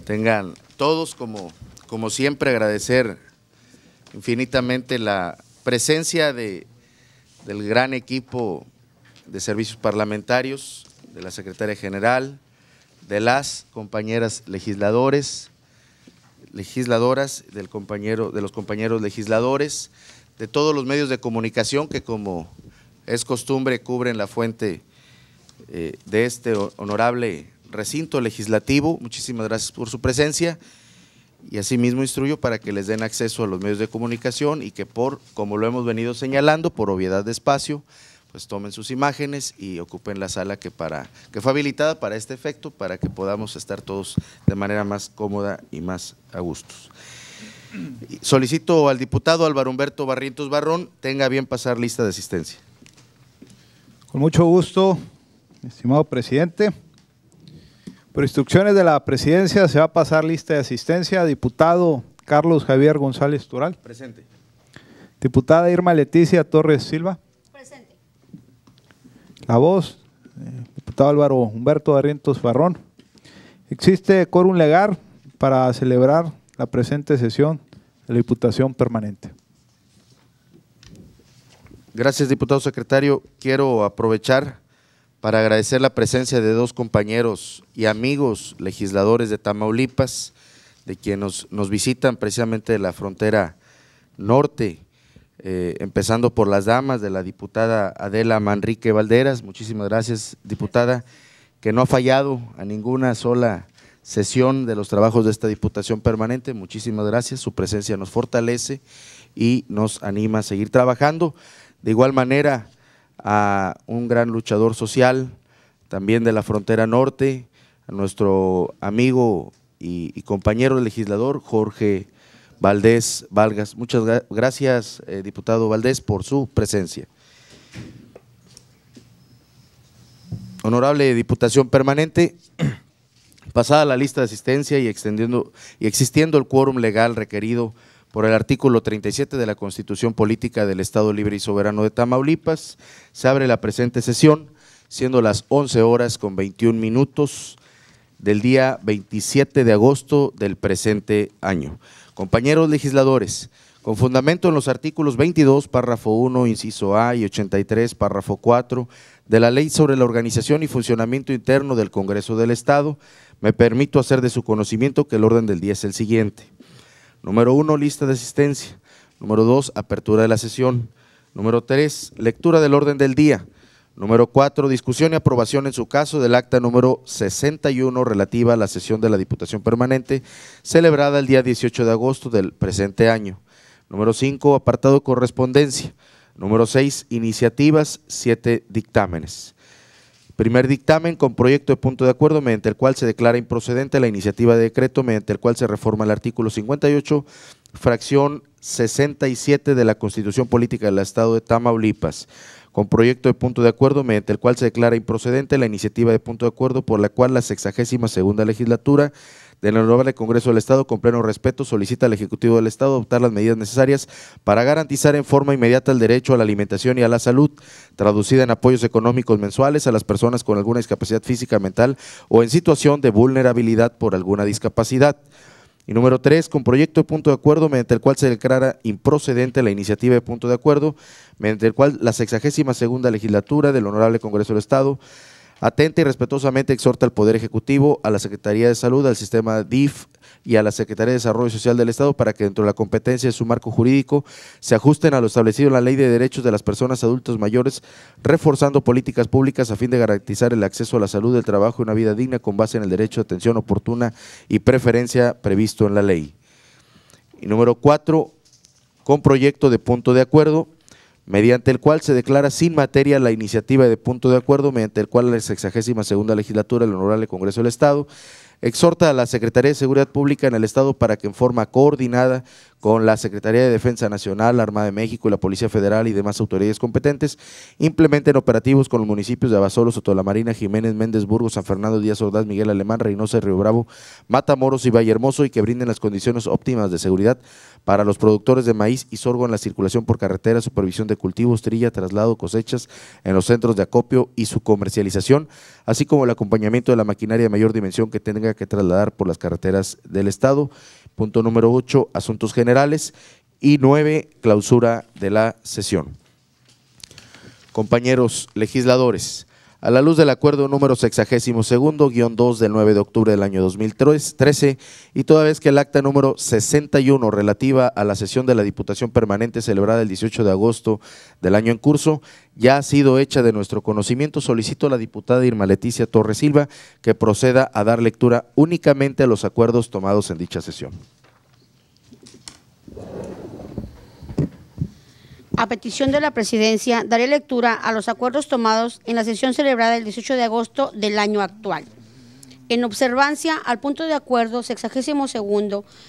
tengan todos como, como siempre agradecer infinitamente la presencia de, del gran equipo de servicios parlamentarios, de la secretaria general, de las compañeras legisladores, legisladoras, del compañero, de los compañeros legisladores, de todos los medios de comunicación que como es costumbre cubren la fuente eh, de este honorable recinto legislativo. Muchísimas gracias por su presencia y asimismo instruyo para que les den acceso a los medios de comunicación y que por, como lo hemos venido señalando, por obviedad de espacio, pues tomen sus imágenes y ocupen la sala que, para, que fue habilitada para este efecto, para que podamos estar todos de manera más cómoda y más a gustos. Solicito al diputado Álvaro Humberto Barrientos Barrón, tenga bien pasar lista de asistencia. Con mucho gusto, estimado presidente. Por instrucciones de la presidencia se va a pasar lista de asistencia. Diputado Carlos Javier González Tural. Presente. Diputada Irma Leticia Torres Silva. Presente. La voz, eh, diputado Álvaro Humberto Arrientos Farrón. Existe quórum legar para celebrar la presente sesión de la Diputación Permanente. Gracias, diputado secretario. Quiero aprovechar para agradecer la presencia de dos compañeros y amigos legisladores de Tamaulipas, de quienes nos, visitan precisamente de la frontera norte, eh, empezando por las damas de la diputada Adela Manrique Valderas. Muchísimas gracias, diputada, que no ha fallado a ninguna sola sesión de los trabajos de esta Diputación Permanente. Muchísimas gracias, su presencia nos fortalece y nos anima a seguir trabajando. De igual manera, a un gran luchador social, también de la frontera norte, a nuestro amigo y, compañero legislador Jorge Valdés Valgas. Muchas gracias, eh, diputado Valdés, por su presencia. Honorable Diputación Permanente, pasada la lista de asistencia y, extendiendo, y existiendo el quórum legal requerido por el artículo 37 de la Constitución Política del Estado Libre y Soberano de Tamaulipas. Se abre la presente sesión, siendo las 11 horas con 21 minutos del día 27 de agosto del presente año. Compañeros legisladores, con fundamento en los artículos 22, párrafo 1, inciso A y 83, párrafo 4 de la Ley sobre la Organización y Funcionamiento Interno del Congreso del Estado, me permito hacer de su conocimiento que el orden del día es el siguiente. Número uno, lista de asistencia. Número dos, apertura de la sesión. Número tres, lectura del orden del día. Número cuatro, discusión y aprobación en su caso del acta número 61 relativa a la sesión de la Diputación Permanente celebrada el día 18 de agosto del presente año. Número cinco, apartado correspondencia. Número seis, iniciativas. Siete, dictámenes. Primer dictamen con proyecto de punto de acuerdo mediante el cual se declara improcedente la iniciativa de decreto mediante el cual se reforma el artículo 58, fracción 67 de la Constitución Política del Estado de Tamaulipas con proyecto de punto de acuerdo mediante el cual se declara improcedente la iniciativa de punto de acuerdo por la cual la sexagésima segunda legislatura del Honorable Congreso del Estado, con pleno respeto, solicita al Ejecutivo del Estado adoptar las medidas necesarias para garantizar en forma inmediata el derecho a la alimentación y a la salud, traducida en apoyos económicos mensuales a las personas con alguna discapacidad física, mental o en situación de vulnerabilidad por alguna discapacidad. Y número tres, con proyecto de punto de acuerdo mediante el cual se declara improcedente la iniciativa de punto de acuerdo, mediante el cual la sexagésima segunda legislatura del Honorable Congreso del Estado Atenta y respetuosamente exhorta al Poder Ejecutivo, a la Secretaría de Salud, al sistema DIF y a la Secretaría de Desarrollo Social del Estado para que dentro de la competencia de su marco jurídico se ajusten a lo establecido en la Ley de Derechos de las Personas Adultas Mayores, reforzando políticas públicas a fin de garantizar el acceso a la salud, el trabajo y una vida digna con base en el derecho a atención oportuna y preferencia previsto en la ley. Y número cuatro, con proyecto de punto de acuerdo mediante el cual se declara sin materia la iniciativa de punto de acuerdo, mediante el cual la sexagésima segunda legislatura del Honorable Congreso del Estado exhorta a la Secretaría de Seguridad Pública en el Estado para que en forma coordinada con la Secretaría de Defensa Nacional, la Armada de México y la Policía Federal y demás autoridades competentes, implementen operativos con los municipios de Abasolo, Sotolamarina, Jiménez, Méndez, Burgos, San Fernando, Díaz Ordaz, Miguel Alemán, Reynosa, Río Bravo, Matamoros y Valle Hermoso y que brinden las condiciones óptimas de seguridad para los productores de maíz y sorgo en la circulación por carretera, supervisión de cultivos, trilla, traslado, cosechas en los centros de acopio y su comercialización, así como el acompañamiento de la maquinaria de mayor dimensión que tenga que trasladar por las carreteras del Estado. Punto número 8, asuntos generales. Y 9, clausura de la sesión. Compañeros legisladores, a la luz del acuerdo número 62-2 del 9 de octubre del año 2013 y toda vez que el acta número 61 relativa a la sesión de la Diputación Permanente celebrada el 18 de agosto del año en curso ya ha sido hecha de nuestro conocimiento, solicito a la diputada Irma Leticia Torres Silva que proceda a dar lectura únicamente a los acuerdos tomados en dicha sesión. a petición de la Presidencia, daré lectura a los acuerdos tomados en la sesión celebrada el 18 de agosto del año actual. En observancia al punto de acuerdo 62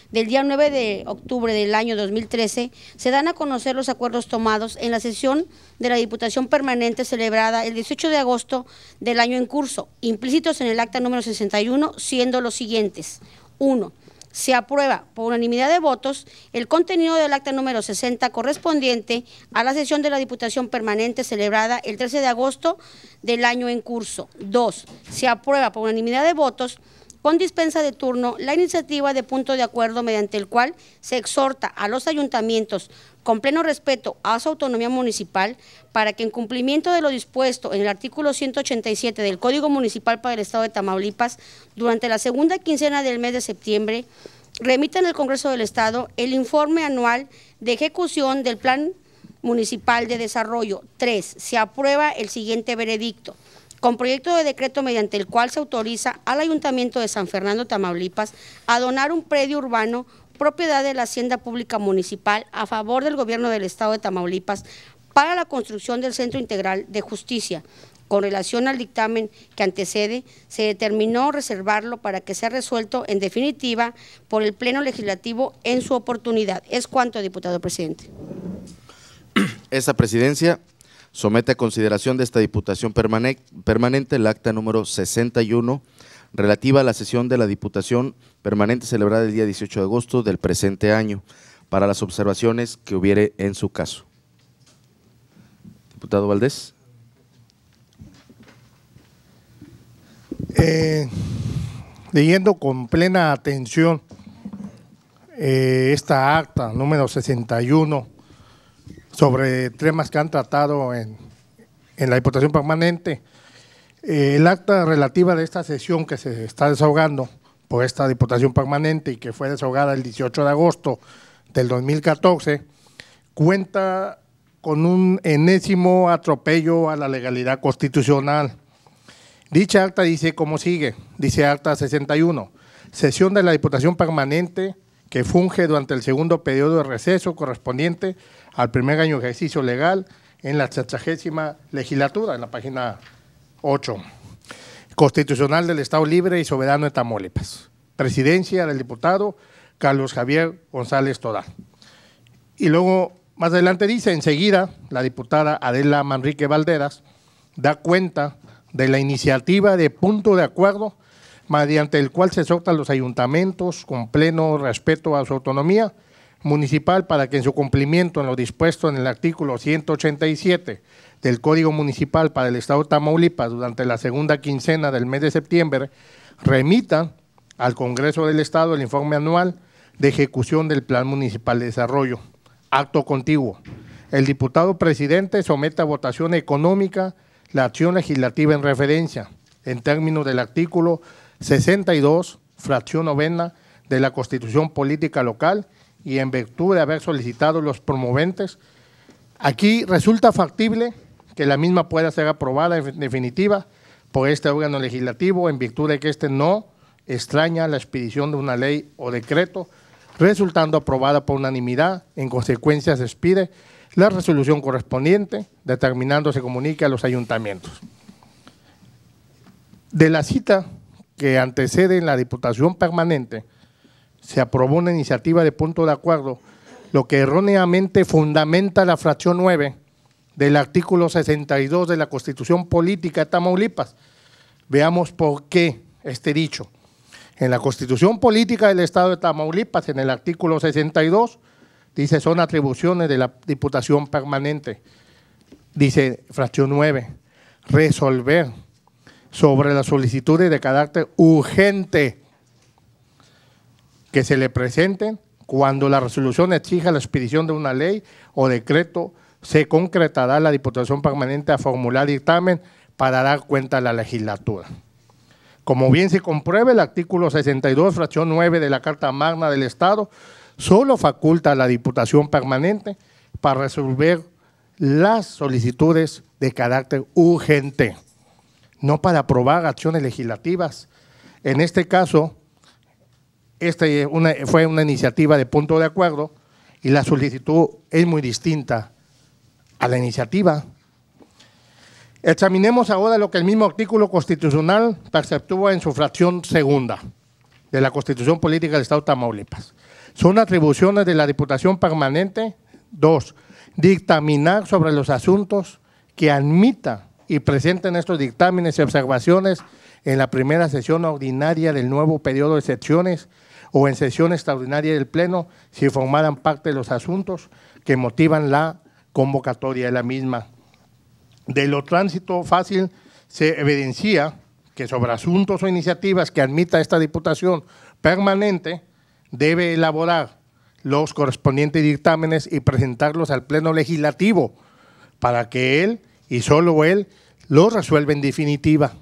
del día 9 de octubre del año 2013, se dan a conocer los acuerdos tomados en la sesión de la Diputación Permanente celebrada el 18 de agosto del año en curso, implícitos en el acta número 61, siendo los siguientes. 1 se aprueba por unanimidad de votos el contenido del acta número 60 correspondiente a la sesión de la Diputación Permanente celebrada el 13 de agosto del año en curso. 2. Se aprueba por unanimidad de votos con dispensa de turno la iniciativa de punto de acuerdo mediante el cual se exhorta a los ayuntamientos con pleno respeto a su autonomía municipal para que en cumplimiento de lo dispuesto en el artículo 187 del Código Municipal para el Estado de Tamaulipas durante la segunda quincena del mes de septiembre remitan al Congreso del Estado el informe anual de ejecución del Plan Municipal de Desarrollo. 3. Se aprueba el siguiente veredicto con proyecto de decreto mediante el cual se autoriza al Ayuntamiento de San Fernando Tamaulipas a donar un predio urbano propiedad de la Hacienda Pública Municipal a favor del Gobierno del Estado de Tamaulipas para la construcción del Centro Integral de Justicia. Con relación al dictamen que antecede, se determinó reservarlo para que sea resuelto en definitiva por el Pleno Legislativo en su oportunidad. Es cuanto, diputado presidente. Esta presidencia Somete a consideración de esta Diputación Permanente el acta número 61 relativa a la sesión de la Diputación Permanente celebrada el día 18 de agosto del presente año para las observaciones que hubiere en su caso. Diputado Valdés. Eh, leyendo con plena atención eh, esta acta número 61 sobre temas que han tratado en, la Diputación Permanente. Eh, el acta relativa de esta sesión que se está desahogando por esta Diputación Permanente y que fue desahogada el 18 de agosto del 2014, cuenta con un enésimo atropello a la legalidad constitucional. Dicha acta dice cómo sigue, dice acta 61, sesión de la Diputación Permanente que funge durante el segundo periodo de receso correspondiente al primer año ejercicio legal en la 70 legislatura, en la página 8, constitucional del Estado Libre y Soberano de Tamaulipas, presidencia del diputado Carlos Javier González Toral. Y luego, más adelante dice, enseguida, la diputada Adela Manrique Valderas da cuenta de la iniciativa de punto de acuerdo mediante el cual se soltan los ayuntamientos con pleno respeto a su autonomía municipal para que en su cumplimiento en lo dispuesto en el artículo 187 del Código Municipal para el Estado de Tamaulipas durante la segunda quincena del mes de septiembre, remita al Congreso del Estado el informe anual de ejecución del Plan Municipal de Desarrollo. Acto contiguo. El diputado presidente somete a votación económica la acción legislativa en referencia, en términos del artículo 62, fracción novena de la Constitución Política Local y en virtud de haber solicitado los promoventes, aquí resulta factible que la misma pueda ser aprobada en definitiva por este órgano legislativo en virtud de que éste no extraña la expedición de una ley o decreto, resultando aprobada por unanimidad, en consecuencia se expide la resolución correspondiente, determinando se comunique a los ayuntamientos. De la cita que antecede en la Diputación Permanente, se aprobó una iniciativa de punto de acuerdo, lo que erróneamente fundamenta la fracción 9 del artículo 62 de la Constitución Política de Tamaulipas. Veamos por qué este dicho. En la Constitución Política del Estado de Tamaulipas, en el artículo 62, dice son atribuciones de la Diputación Permanente. Dice fracción 9, resolver sobre las solicitudes de carácter urgente que se le presenten cuando la resolución exija la expedición de una ley o decreto, se concretará la Diputación Permanente a formular dictamen para dar cuenta a la legislatura. Como bien se compruebe el artículo 62, fracción 9 de la Carta Magna del Estado, solo faculta a la Diputación Permanente para resolver las solicitudes de carácter urgente, no para aprobar acciones legislativas. En este caso, esta fue una iniciativa de punto de acuerdo y la solicitud es muy distinta a la iniciativa. Examinemos ahora lo que el mismo artículo constitucional perceptúa en su fracción segunda de la Constitución Política del Estado de Tamaulipas. Son atribuciones de la Diputación Permanente. 2, dictaminar sobre los asuntos que admita y presenten estos dictámenes y observaciones en la primera sesión ordinaria del nuevo periodo de sesiones o en sesión extraordinaria del Pleno si formaran parte de los asuntos que motivan la convocatoria de la misma. De lo tránsito fácil se evidencia que sobre asuntos o iniciativas que admita esta Diputación permanente debe elaborar los correspondientes dictámenes y presentarlos al Pleno Legislativo para que él y solo él los resuelva en definitiva.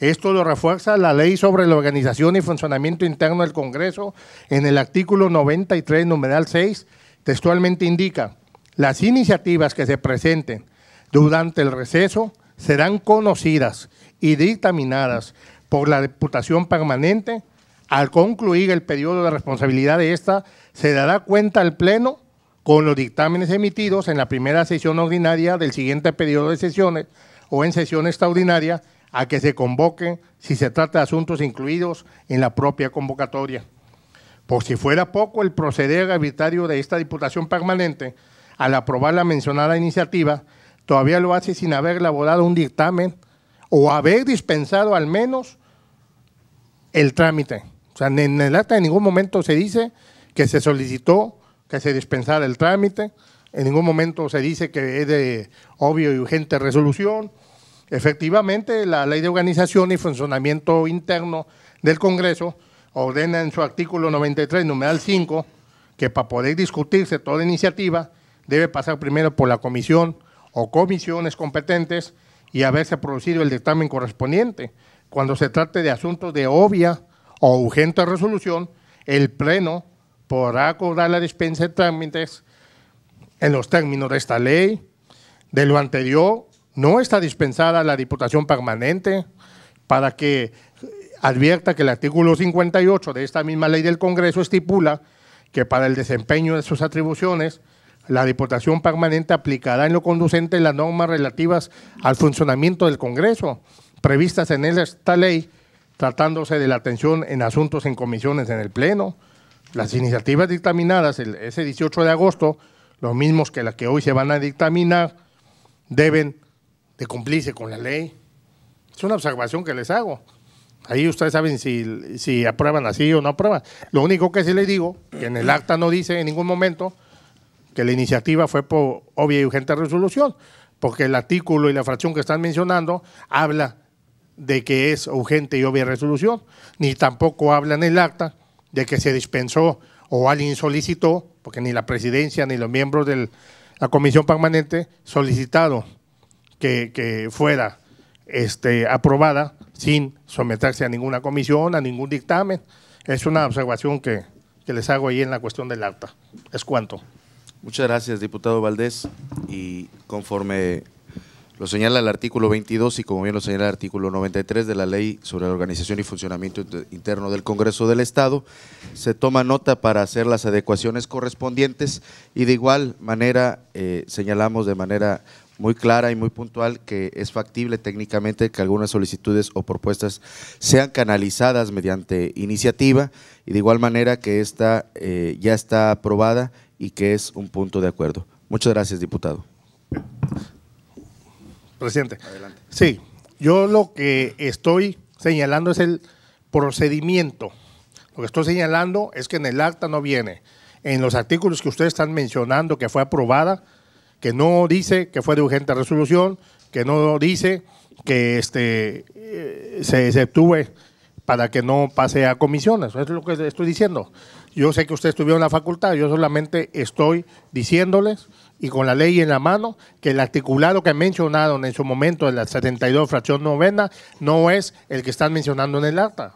Esto lo refuerza la ley sobre la organización y funcionamiento interno del Congreso en el artículo 93, numeral 6, textualmente indica, las iniciativas que se presenten durante el receso serán conocidas y dictaminadas por la Diputación Permanente. Al concluir el periodo de responsabilidad de esta, se dará cuenta al Pleno con los dictámenes emitidos en la primera sesión ordinaria del siguiente periodo de sesiones o en sesión extraordinaria a que se convoque si se trata de asuntos incluidos en la propia convocatoria. Por si fuera poco el proceder arbitrario de esta Diputación Permanente, al aprobar la mencionada iniciativa, todavía lo hace sin haber elaborado un dictamen o haber dispensado al menos el trámite. O sea, en el acta en ningún momento se dice que se solicitó que se dispensara el trámite, en ningún momento se dice que es de obvio y urgente resolución, Efectivamente, la Ley de Organización y Funcionamiento Interno del Congreso ordena en su artículo 93, numeral 5, que para poder discutirse toda iniciativa debe pasar primero por la comisión o comisiones competentes y haberse producido el dictamen correspondiente. Cuando se trate de asuntos de obvia o urgente resolución, el Pleno podrá acordar la dispensa de trámites en los términos de esta ley, de lo anterior no está dispensada la Diputación Permanente para que advierta que el artículo 58 de esta misma ley del Congreso estipula que para el desempeño de sus atribuciones la Diputación Permanente aplicará en lo conducente las normas relativas al funcionamiento del Congreso previstas en esta ley, tratándose de la atención en asuntos en comisiones en el Pleno. Las iniciativas dictaminadas el, ese 18 de agosto, los mismos que las que hoy se van a dictaminar, deben de cumplirse con la ley. Es una observación que les hago. Ahí ustedes saben si, si aprueban así o no aprueban. Lo único que sí les digo, que en el acta no dice en ningún momento que la iniciativa fue por obvia y urgente resolución, porque el artículo y la fracción que están mencionando habla de que es urgente y obvia resolución, ni tampoco habla en el acta de que se dispensó o alguien solicitó, porque ni la presidencia ni los miembros de la comisión permanente solicitaron, que, fuera este, aprobada sin someterse a ninguna comisión, a ningún dictamen. Es una observación que, les hago ahí en la cuestión del acta. Es cuanto. Muchas gracias, diputado Valdés. Y conforme lo señala el artículo 22 y como bien lo señala el artículo 93 de la Ley sobre la Organización y Funcionamiento Interno del Congreso del Estado, se toma nota para hacer las adecuaciones correspondientes y de igual manera eh, señalamos de manera muy clara y muy puntual que es factible técnicamente que algunas solicitudes o propuestas sean canalizadas mediante iniciativa y de igual manera que esta eh, ya está aprobada y que es un punto de acuerdo. Muchas gracias, diputado. Presidente. Adelante. Sí, yo lo que estoy señalando es el procedimiento. Lo que estoy señalando es que en el acta no viene. En los artículos que ustedes están mencionando que fue aprobada, que no dice que fue de urgente resolución, que no dice que este, eh, se, se para que no pase a comisiones. Eso es lo que estoy diciendo. Yo sé que usted tuvieron en la facultad, yo solamente estoy diciéndoles y con la ley en la mano que el articulado que mencionado en su momento en la 72 fracción novena no es el que están mencionando en el acta.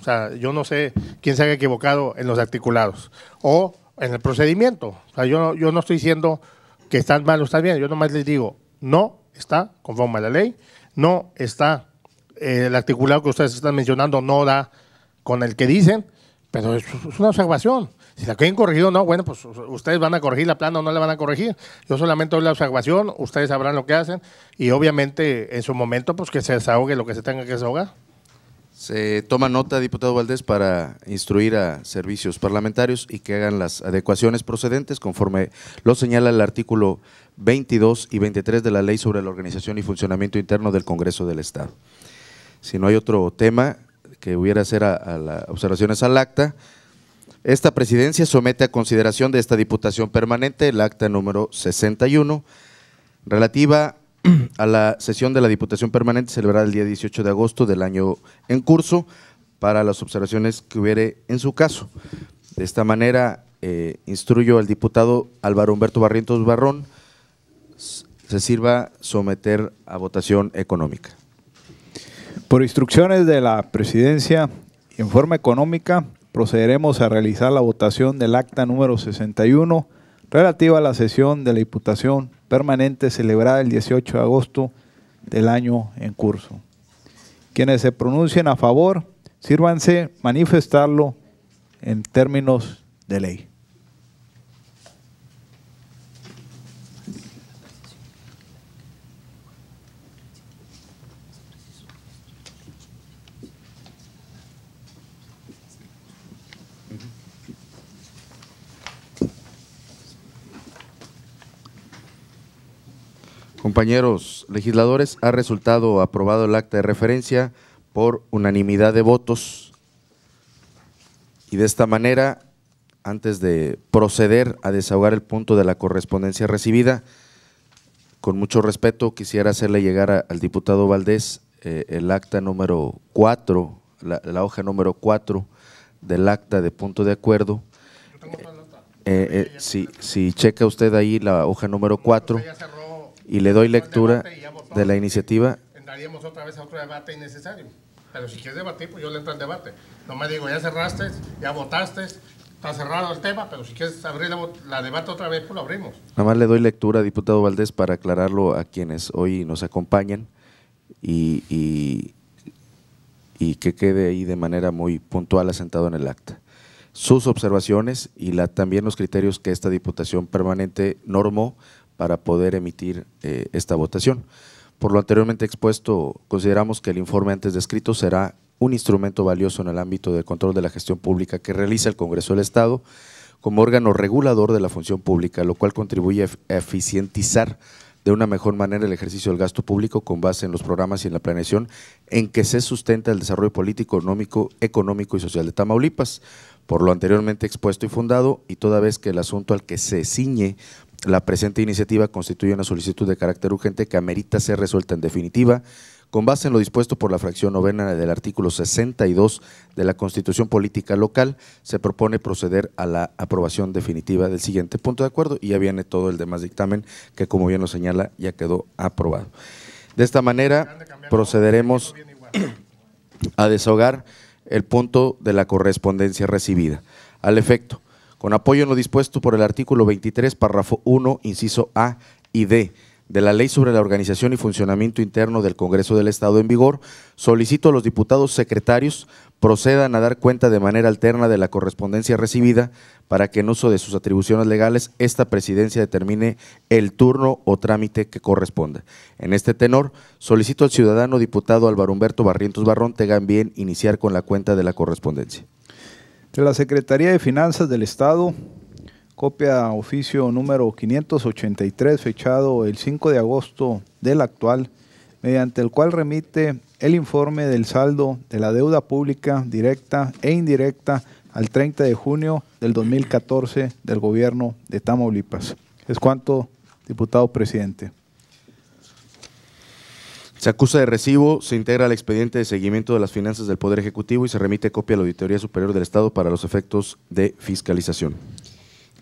O sea, yo no sé quién se haya equivocado en los articulados o en el procedimiento. O sea, yo, yo no estoy diciendo que están mal o están bien. Yo nomás les digo, no está conforme a la ley, no está eh, el articulado que ustedes están mencionando, no da con el que dicen, pero es, es una observación. Si la quieren corregir o no, bueno, pues ustedes van a corregir la plana o no la van a corregir. Yo solamente doy la observación, ustedes sabrán lo que hacen y obviamente en su momento pues que se desahogue lo que se tenga que desahogar. Se toma nota, diputado Valdés, para instruir a servicios parlamentarios y que hagan las adecuaciones procedentes conforme lo señala el artículo 22 y 23 de la Ley sobre la Organización y Funcionamiento Interno del Congreso del Estado. Si no hay otro tema que hubiera hacer a, las observaciones al acta, esta presidencia somete a consideración de esta Diputación Permanente el acta número 61 relativa a la sesión de la Diputación Permanente celebrada el día 18 de agosto del año en curso para las observaciones que hubiere en su caso. De esta manera, eh, instruyo al diputado Álvaro Humberto Barrientos Barrón se sirva someter a votación económica. Por instrucciones de la Presidencia, en forma económica, procederemos a realizar la votación del acta número 61 relativa a la sesión de la Diputación permanente celebrada el 18 de agosto del año en curso. Quienes se pronuncien a favor, sírvanse manifestarlo en términos de ley. Compañeros legisladores, ha resultado aprobado el acta de referencia por unanimidad de votos y de esta manera, antes de proceder a desahogar el punto de la correspondencia recibida, con mucho respeto quisiera hacerle llegar al diputado Valdés eh, el acta número 4, la, hoja número 4 del acta de punto de acuerdo. si, eh, eh, si checa usted ahí la hoja número 4 y le doy lectura de la iniciativa. Entraríamos otra vez a otro debate innecesario. Pero si quieres debatir, pues yo le entro al debate. No me digo, ya cerraste, ya votaste, está cerrado el tema, pero si quieres abrir la, la debate otra vez, pues lo abrimos. Nada más le doy lectura, diputado Valdés, para aclararlo a quienes hoy nos acompañan y, y, y que quede ahí de manera muy puntual asentado en el acta. Sus observaciones y la, también los criterios que esta Diputación Permanente normó para poder emitir eh, esta votación. Por lo anteriormente expuesto, consideramos que el informe antes descrito será un instrumento valioso en el ámbito del control de la gestión pública que realiza el Congreso del Estado como órgano regulador de la función pública, lo cual contribuye a eficientizar de una mejor manera el ejercicio del gasto público con base en los programas y en la planeación en que se sustenta el desarrollo político, económico, económico y social de Tamaulipas. Por lo anteriormente expuesto y fundado, y toda vez que el asunto al que se ciñe la presente iniciativa constituye una solicitud de carácter urgente que amerita ser resuelta en definitiva con base en lo dispuesto por la fracción novena del artículo 62 de la Constitución Política Local, se propone proceder a la aprobación definitiva del siguiente punto de acuerdo y ya viene todo el demás dictamen que, como bien lo señala, ya quedó aprobado. De esta manera procederemos a desahogar el punto de la correspondencia recibida. Al efecto, con apoyo no dispuesto por el artículo 23, párrafo 1, inciso A y D de la Ley sobre la Organización y Funcionamiento Interno del Congreso del Estado en vigor, solicito a los diputados secretarios procedan a dar cuenta de manera alterna de la correspondencia recibida para que en uso de sus atribuciones legales esta presidencia determine el turno o trámite que corresponda. En este tenor, solicito al ciudadano diputado Álvaro Humberto Barrientos Barrón tengan bien iniciar con la cuenta de la correspondencia. De la Secretaría de Finanzas del Estado, copia oficio número 583, fechado el 5 de agosto del actual, mediante el cual remite el informe del saldo de la deuda pública directa e indirecta al 30 de junio del 2014 del gobierno de Tamaulipas. Es cuanto, diputado presidente. Se acusa de recibo, se integra al expediente de seguimiento de las finanzas del Poder Ejecutivo y se remite copia a la Auditoría Superior del Estado para los efectos de fiscalización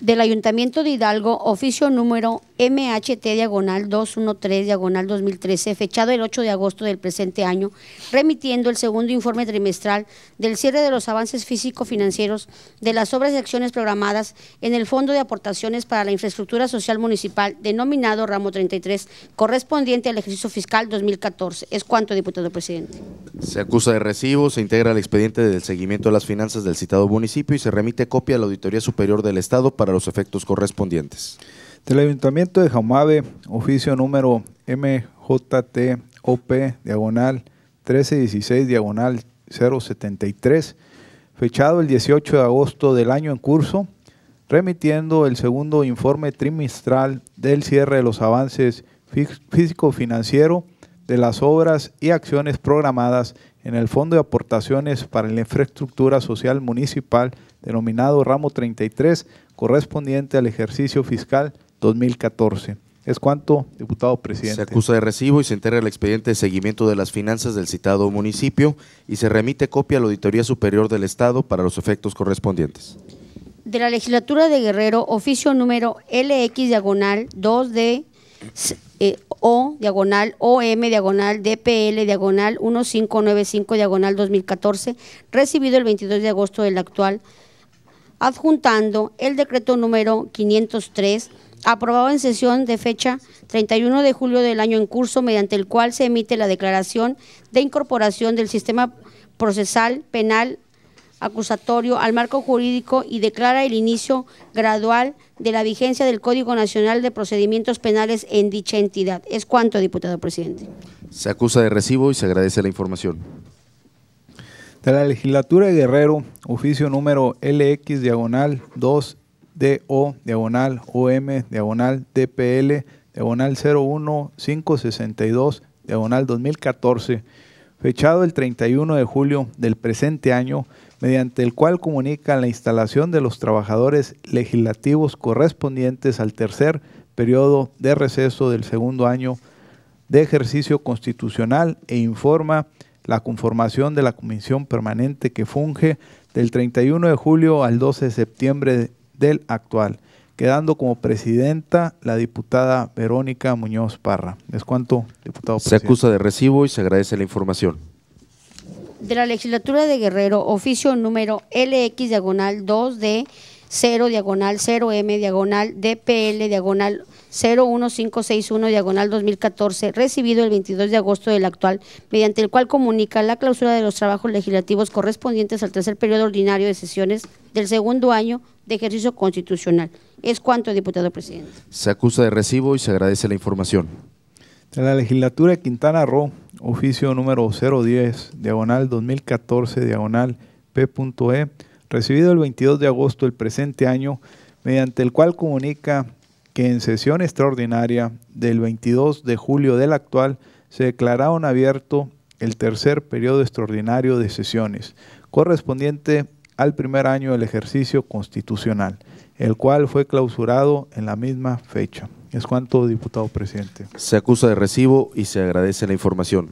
del Ayuntamiento de Hidalgo, oficio número MHT diagonal 213 diagonal 2013, fechado el 8 de agosto del presente año, remitiendo el segundo informe trimestral del cierre de los avances físico-financieros de las obras y acciones programadas en el Fondo de Aportaciones para la Infraestructura Social Municipal, denominado Ramo 33, correspondiente al ejercicio fiscal 2014. Es cuanto, diputado presidente. Se acusa de recibo, se integra el expediente del seguimiento de las finanzas del citado municipio y se remite copia a la Auditoría Superior del Estado para los efectos correspondientes. Del Ayuntamiento de Jaumave, oficio número MJTOP, diagonal 1316, diagonal 073, fechado el 18 de agosto del año en curso, remitiendo el segundo informe trimestral del cierre de los avances físico-financiero de las obras y acciones programadas en el Fondo de Aportaciones para la Infraestructura Social Municipal, denominado Ramo 33, correspondiente al ejercicio fiscal 2014. Es cuánto, diputado presidente. Se acusa de recibo y se entera el expediente de seguimiento de las finanzas del citado municipio y se remite copia a la Auditoría Superior del Estado para los efectos correspondientes. De la legislatura de Guerrero, oficio número LX diagonal 2D eh, O diagonal OM diagonal DPL diagonal 1595 diagonal 2014, recibido el 22 de agosto del actual adjuntando el decreto número 503 aprobado en sesión de fecha 31 de julio del año en curso, mediante el cual se emite la declaración de incorporación del sistema procesal penal acusatorio al marco jurídico y declara el inicio gradual de la vigencia del Código Nacional de Procedimientos Penales en dicha entidad. Es cuanto, diputado presidente. Se acusa de recibo y se agradece la información de la legislatura de Guerrero, oficio número LX diagonal 2 DO diagonal OM diagonal DPL diagonal 01562 diagonal 2014, fechado el 31 de julio del presente año, mediante el cual comunica la instalación de los trabajadores legislativos correspondientes al tercer periodo de receso del segundo año de ejercicio constitucional e informa la conformación de la comisión permanente que funge del 31 de julio al 12 de septiembre del actual, quedando como presidenta la diputada Verónica Muñoz Parra. Es cuánto, diputado. Se acusa de recibo y se agradece la información. De la legislatura de Guerrero, oficio número LX diagonal 2D 0 diagonal 0M diagonal DPL diagonal 01561 diagonal 2014, recibido el 22 de agosto del actual, mediante el cual comunica la clausura de los trabajos legislativos correspondientes al tercer periodo ordinario de sesiones del segundo año de ejercicio constitucional. Es cuanto, diputado presidente. Se acusa de recibo y se agradece la información. De la legislatura de Quintana Roo, oficio número 010, diagonal 2014, diagonal P.E, recibido el 22 de agosto del presente año, mediante el cual comunica en sesión extraordinaria del 22 de julio del actual se declararon abierto el tercer periodo extraordinario de sesiones, correspondiente al primer año del ejercicio constitucional, el cual fue clausurado en la misma fecha. Es cuanto, diputado presidente. Se acusa de recibo y se agradece la información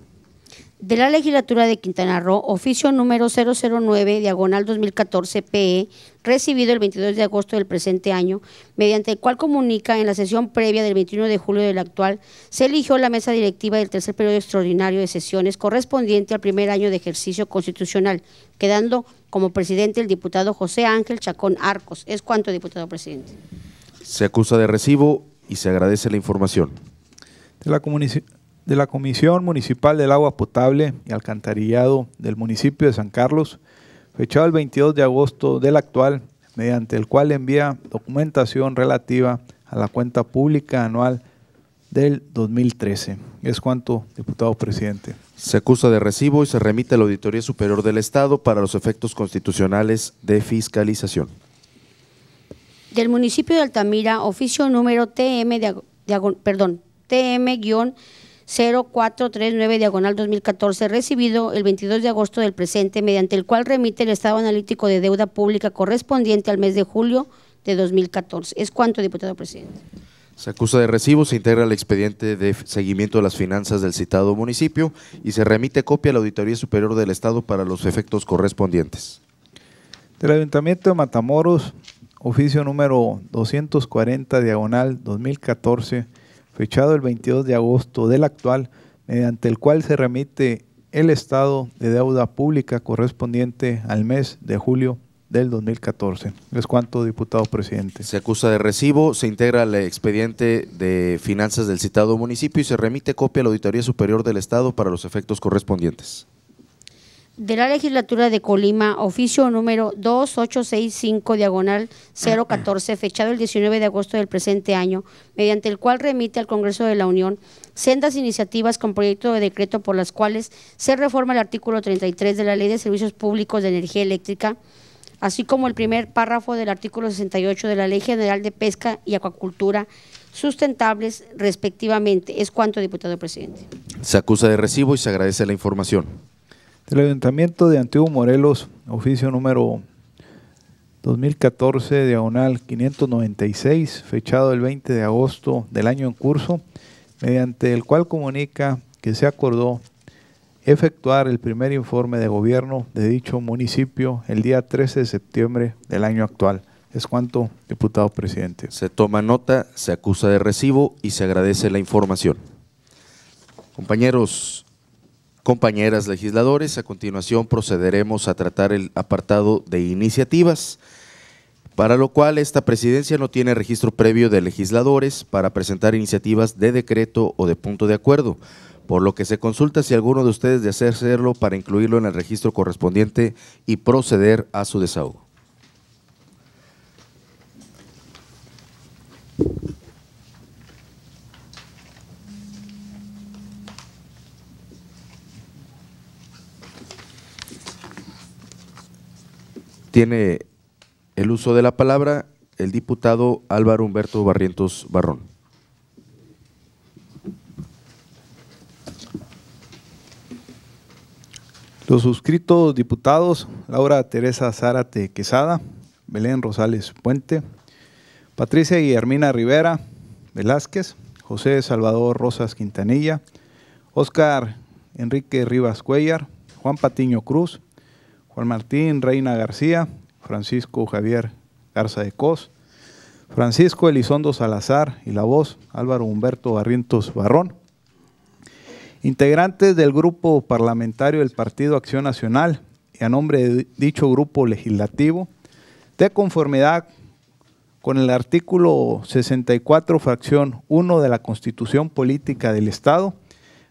de la legislatura de Quintana Roo, oficio número 009, diagonal 2014 PE, recibido el 22 de agosto del presente año, mediante el cual comunica en la sesión previa del 21 de julio del actual, se eligió la mesa directiva del tercer periodo extraordinario de sesiones correspondiente al primer año de ejercicio constitucional, quedando como presidente el diputado José Ángel Chacón Arcos. Es cuanto, diputado presidente. Se acusa de recibo y se agradece la información. De la, de la Comisión Municipal del Agua Potable y Alcantarillado del municipio de San Carlos, fechado el 22 de agosto del actual, mediante el cual envía documentación relativa a la cuenta pública anual del 2013. Es cuanto, diputado presidente. Se acusa de recibo y se remite a la Auditoría Superior del Estado para los efectos constitucionales de fiscalización. Del municipio de Altamira, oficio número TM, de, perdón, tm 0439 diagonal 2014 recibido el 22 de agosto del presente mediante el cual remite el estado analítico de deuda pública correspondiente al mes de julio de 2014. Es cuánto, diputado presidente. Se acusa de recibo, se integra el expediente de seguimiento de las finanzas del citado municipio y se remite copia a la Auditoría Superior del Estado para los efectos correspondientes. Del Ayuntamiento de Matamoros, oficio número 240, diagonal 2014 fechado el 22 de agosto del actual, mediante el cual se remite el estado de deuda pública correspondiente al mes de julio del 2014. Es cuanto, diputado presidente. Se acusa de recibo, se integra al expediente de finanzas del citado municipio y se remite copia a la Auditoría Superior del Estado para los efectos correspondientes de la legislatura de Colima, oficio número 2865, diagonal 014, fechado el 19 de agosto del presente año, mediante el cual remite al Congreso de la Unión sendas iniciativas con proyecto de decreto por las cuales se reforma el artículo 33 de la Ley de Servicios Públicos de Energía Eléctrica, así como el primer párrafo del artículo 68 de la Ley General de Pesca y Acuacultura sustentables respectivamente. Es cuanto, diputado presidente. Se acusa de recibo y se agradece la información del Ayuntamiento de Antiguo Morelos, oficio número 2014, diagonal 596, fechado el 20 de agosto del año en curso, mediante el cual comunica que se acordó efectuar el primer informe de gobierno de dicho municipio el día 13 de septiembre del año actual. Es cuanto, diputado presidente. Se toma nota, se acusa de recibo y se agradece la información. Compañeros, compañeras legisladores. A continuación procederemos a tratar el apartado de iniciativas, para lo cual esta presidencia no tiene registro previo de legisladores para presentar iniciativas de decreto o de punto de acuerdo, por lo que se consulta si alguno de ustedes desea hacerlo para incluirlo en el registro correspondiente y proceder a su desahogo. Tiene el uso de la palabra el diputado Álvaro Humberto Barrientos Barrón. Los suscritos diputados Laura Teresa Zárate Quesada, Belén Rosales Puente, Patricia Guillermina Rivera Velázquez, José Salvador Rosas Quintanilla, Oscar Enrique Rivas Cuellar, Juan Patiño Cruz, Juan Martín Reina García, Francisco Javier Garza de Cos, Francisco Elizondo Salazar y la voz Álvaro Humberto Barrientos Barrón. Integrantes del grupo parlamentario del Partido Acción Nacional y a nombre de dicho grupo legislativo, de conformidad con el artículo 64, fracción 1 de la Constitución Política del Estado,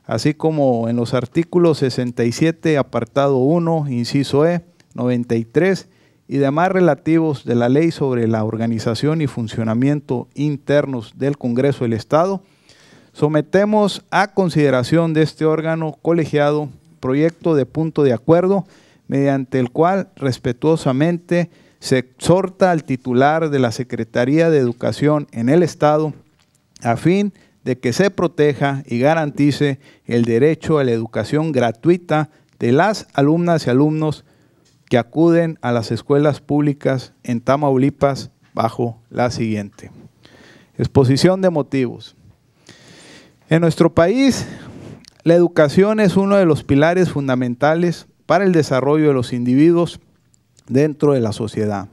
así como en los artículos 67, apartado 1, inciso E, 93 y demás relativos de la ley sobre la organización y funcionamiento internos del Congreso del Estado, sometemos a consideración de este órgano colegiado proyecto de punto de acuerdo mediante el cual respetuosamente se exhorta al titular de la Secretaría de Educación en el Estado a fin de de que se proteja y garantice el derecho a la educación gratuita de las alumnas y alumnos que acuden a las escuelas públicas en Tamaulipas bajo la siguiente. Exposición de motivos. En nuestro país, la educación es uno de los pilares fundamentales para el desarrollo de los individuos dentro de la sociedad.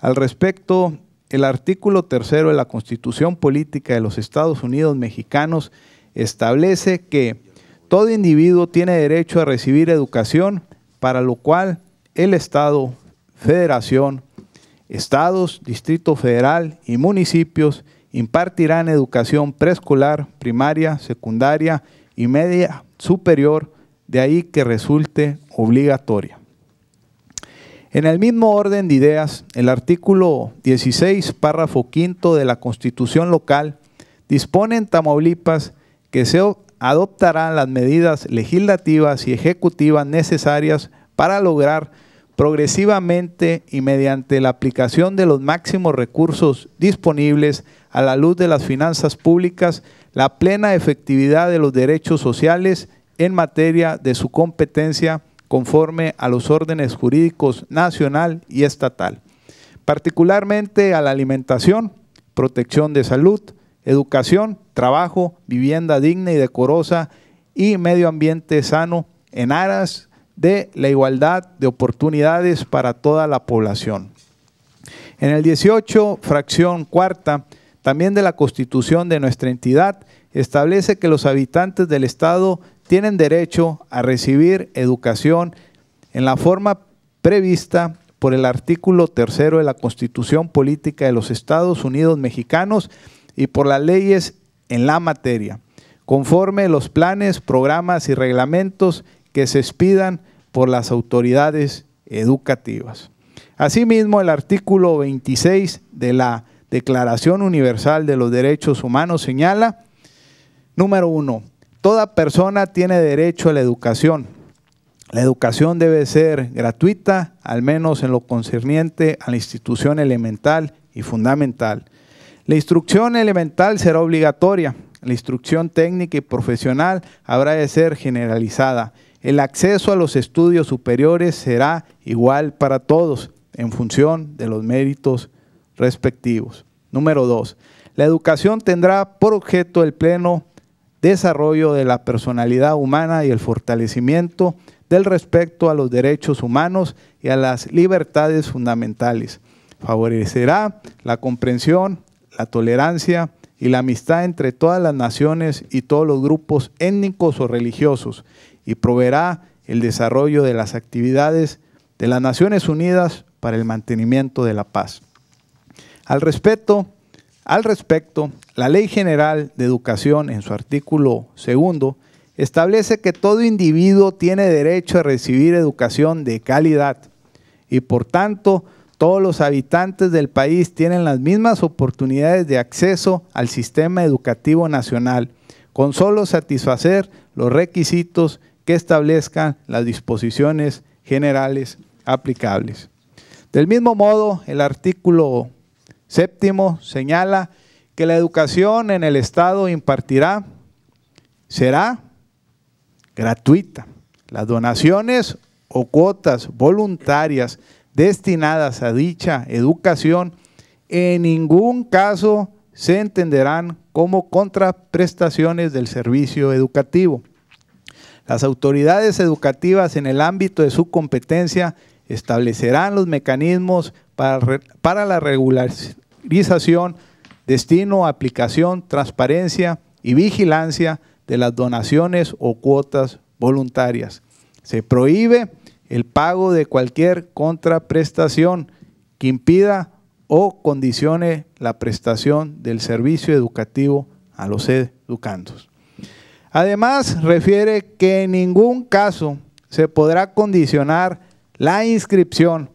Al respecto, el artículo tercero de la Constitución Política de los Estados Unidos Mexicanos establece que todo individuo tiene derecho a recibir educación, para lo cual el Estado, Federación, Estados, Distrito Federal y municipios impartirán educación preescolar, primaria, secundaria y media superior, de ahí que resulte obligatoria. En el mismo orden de ideas, el artículo 16, párrafo quinto de la Constitución local dispone en Tamaulipas que se adoptarán las medidas legislativas y ejecutivas necesarias para lograr progresivamente y mediante la aplicación de los máximos recursos disponibles a la luz de las finanzas públicas la plena efectividad de los derechos sociales en materia de su competencia conforme a los órdenes jurídicos nacional y estatal, particularmente a la alimentación, protección de salud, educación, trabajo, vivienda digna y decorosa y medio ambiente sano en aras de la igualdad de oportunidades para toda la población. En el 18, fracción cuarta, también de la Constitución de nuestra entidad, establece que los habitantes del Estado tienen derecho a recibir educación en la forma prevista por el artículo tercero de la Constitución Política de los Estados Unidos Mexicanos y por las leyes en la materia, conforme los planes, programas y reglamentos que se expidan por las autoridades educativas. Asimismo, el artículo 26 de la Declaración Universal de los Derechos Humanos señala, número uno, Toda persona tiene derecho a la educación. La educación debe ser gratuita, al menos en lo concerniente a la institución elemental y fundamental. La instrucción elemental será obligatoria. La instrucción técnica y profesional habrá de ser generalizada. El acceso a los estudios superiores será igual para todos en función de los méritos respectivos. Número dos, La educación tendrá por objeto el pleno desarrollo de la personalidad humana y el fortalecimiento del respeto a los derechos humanos y a las libertades fundamentales. Favorecerá la comprensión, la tolerancia y la amistad entre todas las naciones y todos los grupos étnicos o religiosos y proveerá el desarrollo de las actividades de las Naciones Unidas para el mantenimiento de la paz. Al respeto al respecto, la Ley General de Educación, en su artículo segundo, establece que todo individuo tiene derecho a recibir educación de calidad y por tanto todos los habitantes del país tienen las mismas oportunidades de acceso al sistema educativo nacional, con solo satisfacer los requisitos que establezcan las disposiciones generales aplicables. Del mismo modo, el artículo Séptimo, señala que la educación en el Estado impartirá, será gratuita. Las donaciones o cuotas voluntarias destinadas a dicha educación en ningún caso se entenderán como contraprestaciones del servicio educativo. Las autoridades educativas en el ámbito de su competencia establecerán los mecanismos para, la regularización, destino, aplicación, transparencia y vigilancia de las donaciones o cuotas voluntarias. Se prohíbe el pago de cualquier contraprestación que impida o condicione la prestación del servicio educativo a los educandos. Además, refiere que en ningún caso se podrá condicionar la inscripción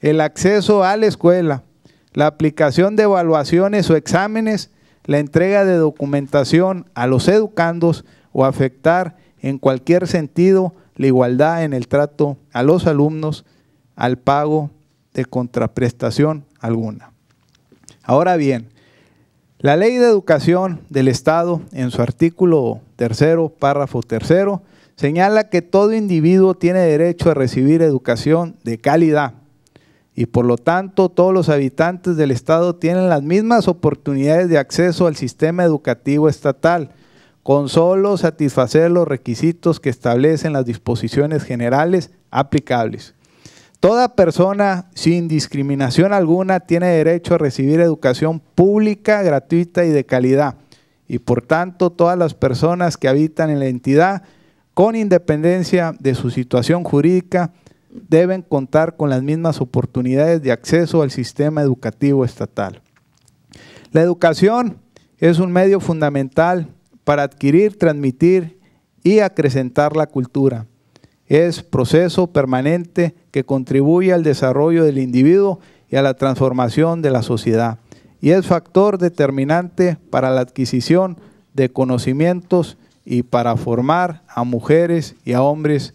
el acceso a la escuela, la aplicación de evaluaciones o exámenes, la entrega de documentación a los educandos o afectar en cualquier sentido la igualdad en el trato a los alumnos al pago de contraprestación alguna. Ahora bien, la Ley de Educación del Estado, en su artículo tercero, párrafo tercero, señala que todo individuo tiene derecho a recibir educación de calidad y por lo tanto todos los habitantes del Estado tienen las mismas oportunidades de acceso al sistema educativo estatal, con solo satisfacer los requisitos que establecen las disposiciones generales aplicables. Toda persona sin discriminación alguna tiene derecho a recibir educación pública, gratuita y de calidad, y por tanto todas las personas que habitan en la entidad, con independencia de su situación jurídica, deben contar con las mismas oportunidades de acceso al sistema educativo estatal. La educación es un medio fundamental para adquirir, transmitir y acrecentar la cultura. Es proceso permanente que contribuye al desarrollo del individuo y a la transformación de la sociedad y es factor determinante para la adquisición de conocimientos y para formar a mujeres y a hombres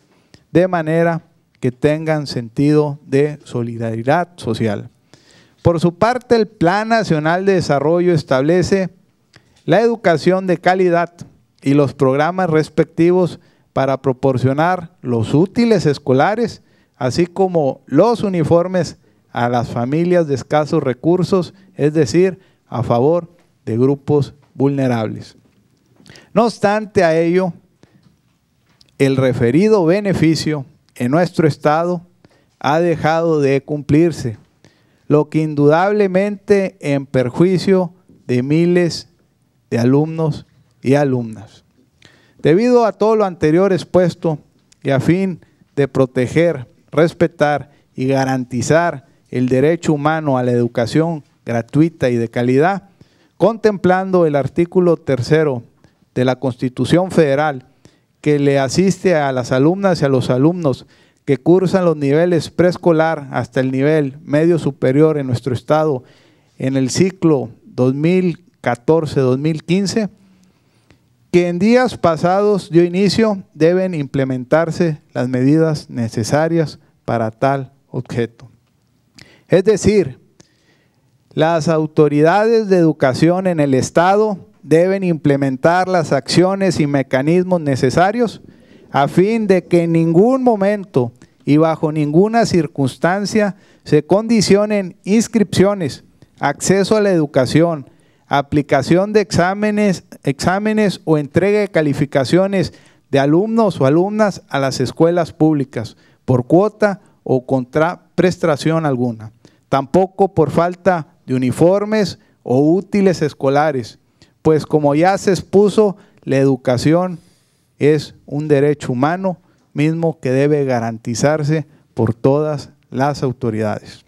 de manera que tengan sentido de solidaridad social. Por su parte, el Plan Nacional de Desarrollo establece la educación de calidad y los programas respectivos para proporcionar los útiles escolares, así como los uniformes a las familias de escasos recursos, es decir, a favor de grupos vulnerables. No obstante a ello, el referido beneficio en nuestro estado ha dejado de cumplirse, lo que indudablemente en perjuicio de miles de alumnos y alumnas. Debido a todo lo anterior expuesto y a fin de proteger, respetar y garantizar el derecho humano a la educación gratuita y de calidad, contemplando el artículo tercero de la Constitución Federal que le asiste a las alumnas y a los alumnos que cursan los niveles preescolar hasta el nivel medio superior en nuestro estado en el ciclo 2014-2015, que en días pasados dio inicio, deben implementarse las medidas necesarias para tal objeto. Es decir, las autoridades de educación en el Estado deben implementar las acciones y mecanismos necesarios a fin de que en ningún momento y bajo ninguna circunstancia se condicionen inscripciones, acceso a la educación, aplicación de exámenes, exámenes o entrega de calificaciones de alumnos o alumnas a las escuelas públicas por cuota o contraprestación alguna, tampoco por falta de uniformes o útiles escolares, pues como ya se expuso, la educación es un derecho humano mismo que debe garantizarse por todas las autoridades.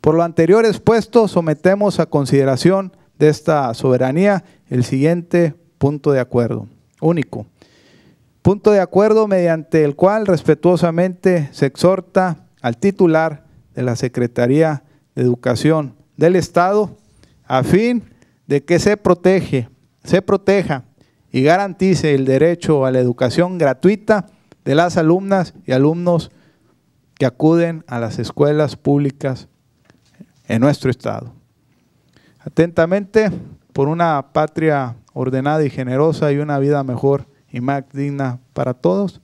Por lo anterior expuesto, sometemos a consideración de esta soberanía el siguiente punto de acuerdo, único. Punto de acuerdo mediante el cual respetuosamente se exhorta al titular de la Secretaría de Educación del Estado a fin de que se protege, se proteja y garantice el derecho a la educación gratuita de las alumnas y alumnos que acuden a las escuelas públicas en nuestro estado. Atentamente, por una patria ordenada y generosa y una vida mejor y más digna para todos,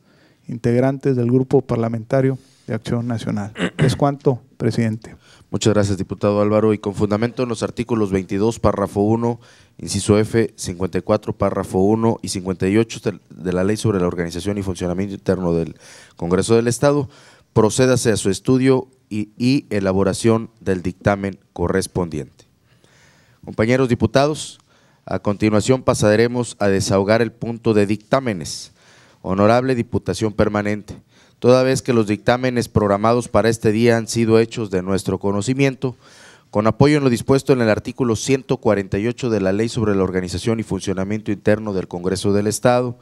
integrantes del Grupo Parlamentario de Acción Nacional. Es cuanto, presidente. Muchas gracias, diputado Álvaro. Y con fundamento en los artículos 22, párrafo 1, inciso F, 54, párrafo 1 y 58 de la Ley sobre la Organización y Funcionamiento Interno del Congreso del Estado, procédase a su estudio y, y elaboración del dictamen correspondiente. Compañeros diputados, a continuación pasaremos a desahogar el punto de dictámenes. Honorable Diputación Permanente, toda vez que los dictámenes programados para este día han sido hechos de nuestro conocimiento, con apoyo en lo dispuesto en el artículo 148 de la Ley sobre la Organización y Funcionamiento Interno del Congreso del Estado,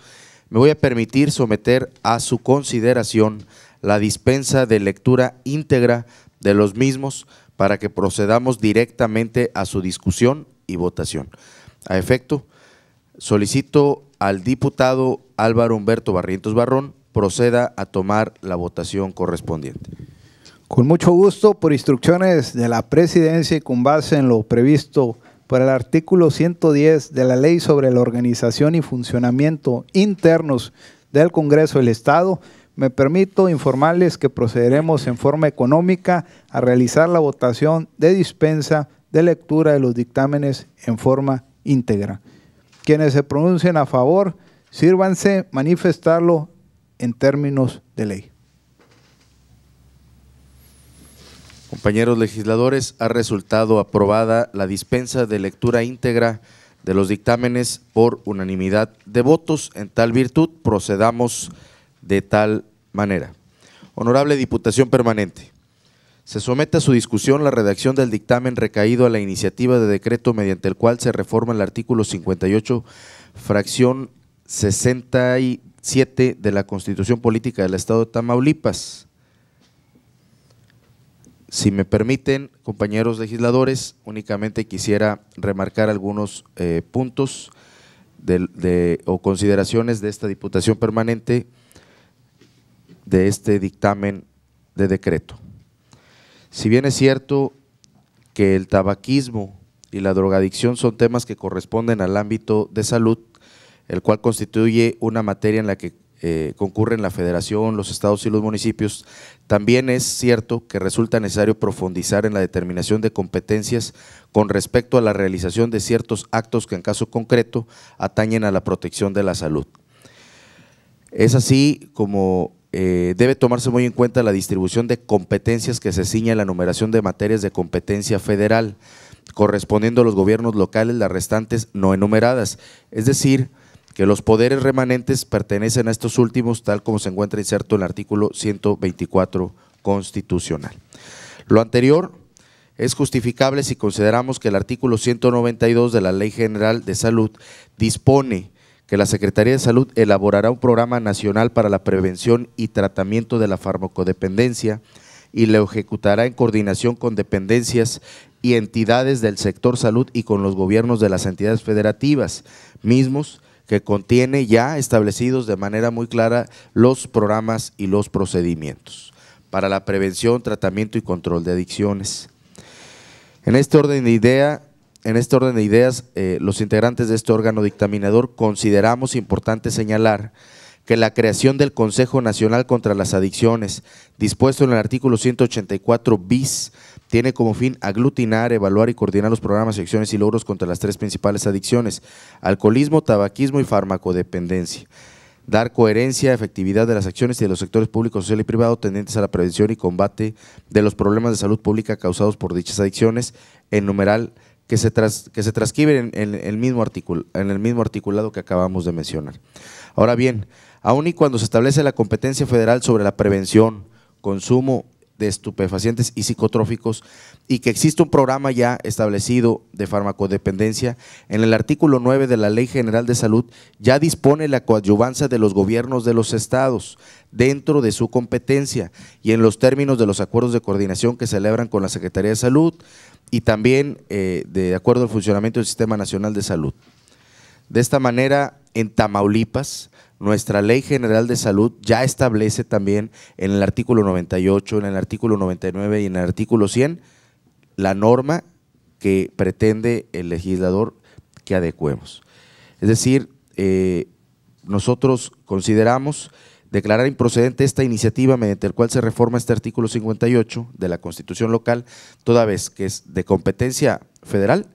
me voy a permitir someter a su consideración la dispensa de lectura íntegra de los mismos para que procedamos directamente a su discusión y votación. A efecto, solicito al diputado Álvaro Humberto Barrientos Barrón proceda a tomar la votación correspondiente. Con mucho gusto, por instrucciones de la Presidencia y con base en lo previsto por el artículo 110 de la Ley sobre la Organización y Funcionamiento Internos del Congreso del Estado, me permito informarles que procederemos en forma económica a realizar la votación de dispensa de lectura de los dictámenes en forma íntegra. Quienes se pronuncien a favor, sírvanse manifestarlo en términos de ley. Compañeros legisladores, ha resultado aprobada la dispensa de lectura íntegra de los dictámenes por unanimidad de votos. En tal virtud, procedamos de tal manera. Honorable Diputación Permanente, se somete a su discusión la redacción del dictamen recaído a la iniciativa de decreto mediante el cual se reforma el artículo 58, fracción 60 y 7 de la Constitución Política del Estado de Tamaulipas. Si me permiten, compañeros legisladores, únicamente quisiera remarcar algunos eh, puntos o consideraciones de esta Diputación Permanente de este dictamen de decreto. Si bien es cierto que el tabaquismo y la drogadicción son temas que corresponden al ámbito de salud, el cual constituye una materia en la que eh, concurren la federación, los estados y los municipios, también es cierto que resulta necesario profundizar en la determinación de competencias con respecto a la realización de ciertos actos que en caso concreto atañen a la protección de la salud. Es así como eh, debe tomarse muy en cuenta la distribución de competencias que se ciña en la numeración de materias de competencia federal, correspondiendo a los gobiernos locales las restantes no enumeradas, es decir, que los poderes remanentes pertenecen a estos últimos tal como se encuentra inserto en el artículo 124 constitucional. Lo anterior es justificable si consideramos que el artículo 192 de la Ley General de Salud dispone que la Secretaría de Salud elaborará un programa nacional para la prevención y tratamiento de la farmacodependencia y lo ejecutará en coordinación con dependencias y entidades del sector salud y con los gobiernos de las entidades federativas mismos que contiene ya establecidos de manera muy clara los programas y los procedimientos para la prevención, tratamiento y control de adicciones. En este orden de, idea, en este orden de ideas, eh, los integrantes de este órgano dictaminador consideramos importante señalar que la creación del Consejo Nacional contra las Adicciones, dispuesto en el artículo 184 bis, tiene como fin aglutinar, evaluar y coordinar los programas, acciones y logros contra las tres principales adicciones, alcoholismo, tabaquismo y farmacodependencia. Dar coherencia, efectividad de las acciones y de los sectores público, social y privado tendientes a la prevención y combate de los problemas de salud pública causados por dichas adicciones, en numeral que se, tras, que se en, el mismo artículo, en el mismo articulado que acabamos de mencionar. Ahora bien, aun y cuando se establece la competencia federal sobre la prevención, consumo de estupefacientes y psicotróficos y que existe un programa ya establecido de farmacodependencia. En el artículo 9 de la Ley General de Salud ya dispone la coadyuvanza de los gobiernos de los estados dentro de su competencia y en los términos de los acuerdos de coordinación que celebran con la Secretaría de Salud y también eh, de acuerdo al funcionamiento del Sistema Nacional de Salud. De esta manera, en Tamaulipas, nuestra Ley General de Salud ya establece también en el artículo 98, en el artículo 99 y en el artículo 100 la norma que pretende el legislador que adecuemos. Es decir, eh, nosotros consideramos declarar improcedente esta iniciativa mediante la cual se reforma este artículo 58 de la Constitución local, toda vez que es de competencia federal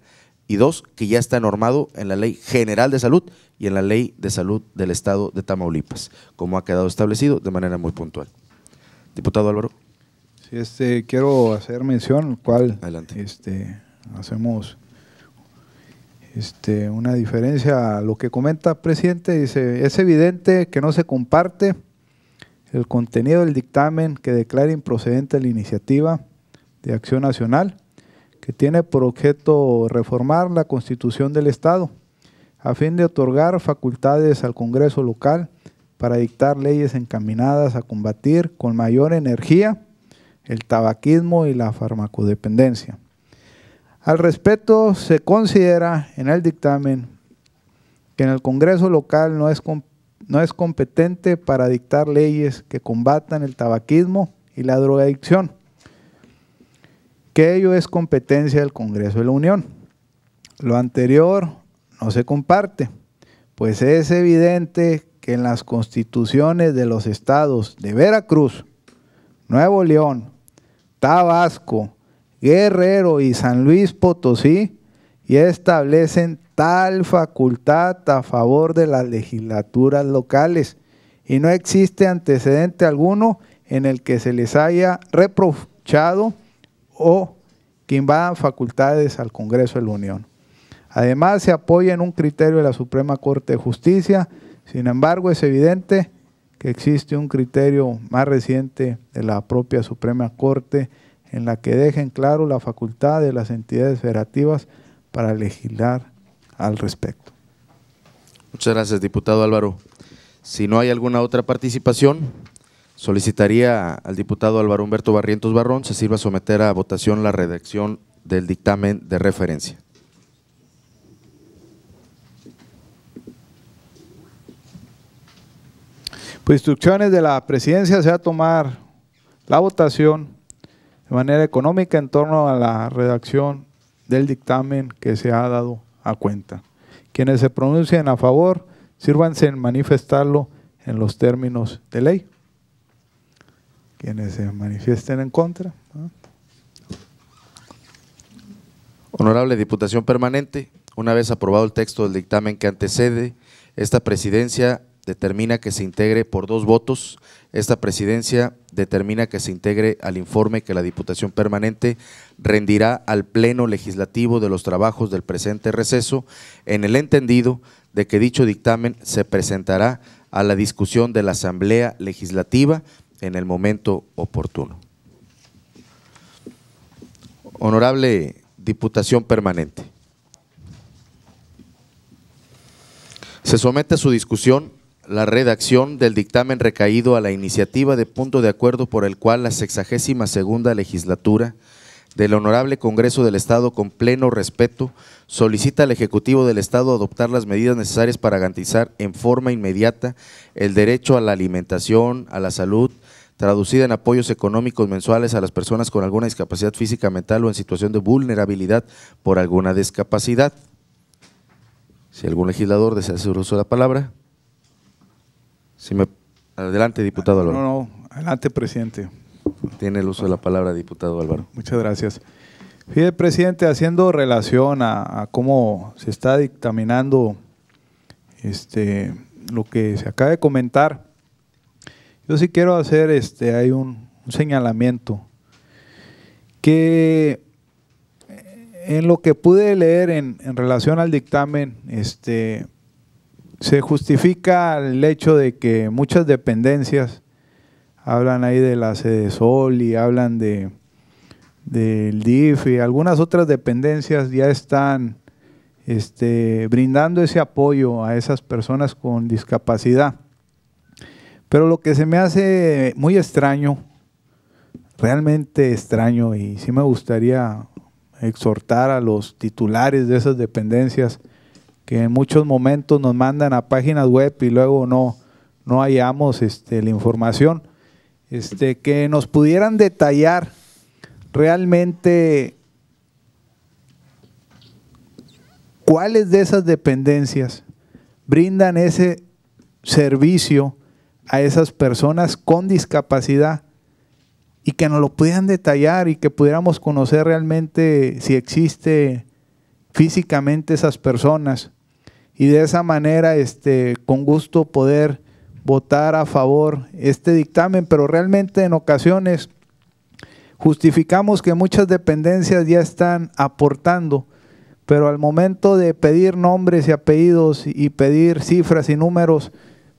que ya está normado en la Ley General de Salud y en la Ley de Salud del Estado de Tamaulipas, como ha quedado establecido de manera muy puntual. Diputado Álvaro. Sí, este, quiero hacer mención, cual Este, hacemos este, una diferencia a lo que comenta presidente. Dice, es evidente que no se comparte el contenido del dictamen que declara improcedente la iniciativa de acción nacional que tiene por objeto reformar la constitución del Estado a fin de otorgar facultades al Congreso local para dictar leyes encaminadas a combatir con mayor energía el tabaquismo y la farmacodependencia. Al respecto, se considera en el dictamen que en el Congreso local no es, no es competente para dictar leyes que combatan el tabaquismo y la drogadicción que ello es competencia del Congreso de la Unión. Lo anterior no se comparte, pues es evidente que en las constituciones de los estados de Veracruz, Nuevo León, Tabasco, Guerrero y San Luis Potosí y establecen tal facultad a favor de las legislaturas locales y no existe antecedente alguno en el que se les haya reprochado o que invadan facultades al Congreso de la Unión. Además, se apoya en un criterio de la Suprema Corte de Justicia, sin embargo, es evidente que existe un criterio más reciente de la propia Suprema Corte en la que dejen claro la facultad de las entidades federativas para legislar al respecto. Muchas gracias, diputado Álvaro. Si no hay alguna otra participación, solicitaría al diputado Álvaro Humberto Barrientos Barrón se sirva a someter a votación la redacción del dictamen de referencia. Por pues, instrucciones de la presidencia se va a tomar la votación de manera económica en torno a la redacción del dictamen que se ha dado a cuenta. Quienes se pronuncien a favor, sírvanse en manifestarlo en los términos de ley quienes se manifiesten en contra. Honorable Diputación Permanente, una vez aprobado el texto del dictamen que antecede, esta presidencia determina que se integre por dos votos. Esta presidencia determina que se integre al informe que la Diputación Permanente rendirá al Pleno Legislativo de los trabajos del presente receso, en el entendido de que dicho dictamen se presentará a la discusión de la Asamblea Legislativa en el momento oportuno. Honorable Diputación Permanente, se somete a su discusión la redacción del dictamen recaído a la iniciativa de punto de acuerdo por el cual la sexagésima segunda legislatura del Honorable Congreso del Estado con pleno respeto solicita al Ejecutivo del Estado adoptar las medidas necesarias para garantizar en forma inmediata el derecho a la alimentación, a la salud, traducida en apoyos económicos mensuales a las personas con alguna discapacidad física, mental o en situación de vulnerabilidad por alguna discapacidad. Si algún legislador desea hacer uso de la palabra. me... Adelante, diputado No, no, adelante, presidente. Tiene el uso de la palabra, diputado Álvaro. Muchas gracias. Fíjate, presidente, haciendo relación a, cómo se está dictaminando este, lo que se acaba de comentar, yo sí quiero hacer, este, hay un, señalamiento que eh, en lo que pude leer en, relación al dictamen, este, se justifica el hecho de que muchas dependencias hablan ahí de la sede Sol y hablan de del DIF y algunas otras dependencias ya están este, brindando ese apoyo a esas personas con discapacidad. Pero lo que se me hace muy extraño, realmente extraño, y sí me gustaría exhortar a los titulares de esas dependencias que en muchos momentos nos mandan a páginas web y luego no, no hallamos este, la información. Este, que nos pudieran detallar realmente cuáles de esas dependencias brindan ese servicio a esas personas con discapacidad y que nos lo pudieran detallar y que pudiéramos conocer realmente si existe físicamente esas personas y de esa manera este con gusto poder votar a favor este dictamen, pero realmente en ocasiones justificamos que muchas dependencias ya están aportando, pero al momento de pedir nombres y apellidos y pedir cifras y números,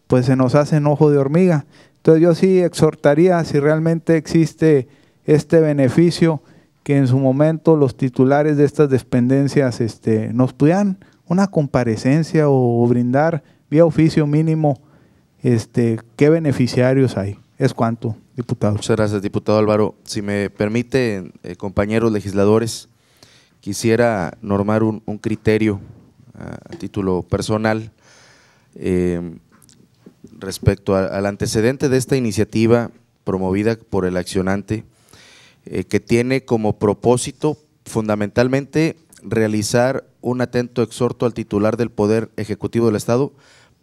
pues se nos hace ojo de hormiga. Entonces yo sí exhortaría, si realmente existe este beneficio, que en su momento los titulares de estas dependencias este, nos pudieran una comparecencia o brindar vía oficio mínimo este, ¿qué beneficiarios hay? ¿Es cuánto, diputado? Muchas gracias, diputado Álvaro. Si me permite, eh, compañeros legisladores, quisiera normar un, criterio a, título personal em, respecto al antecedente de esta iniciativa promovida por el accionante, eh, que tiene como propósito fundamentalmente realizar un atento exhorto al titular del Poder Ejecutivo del Estado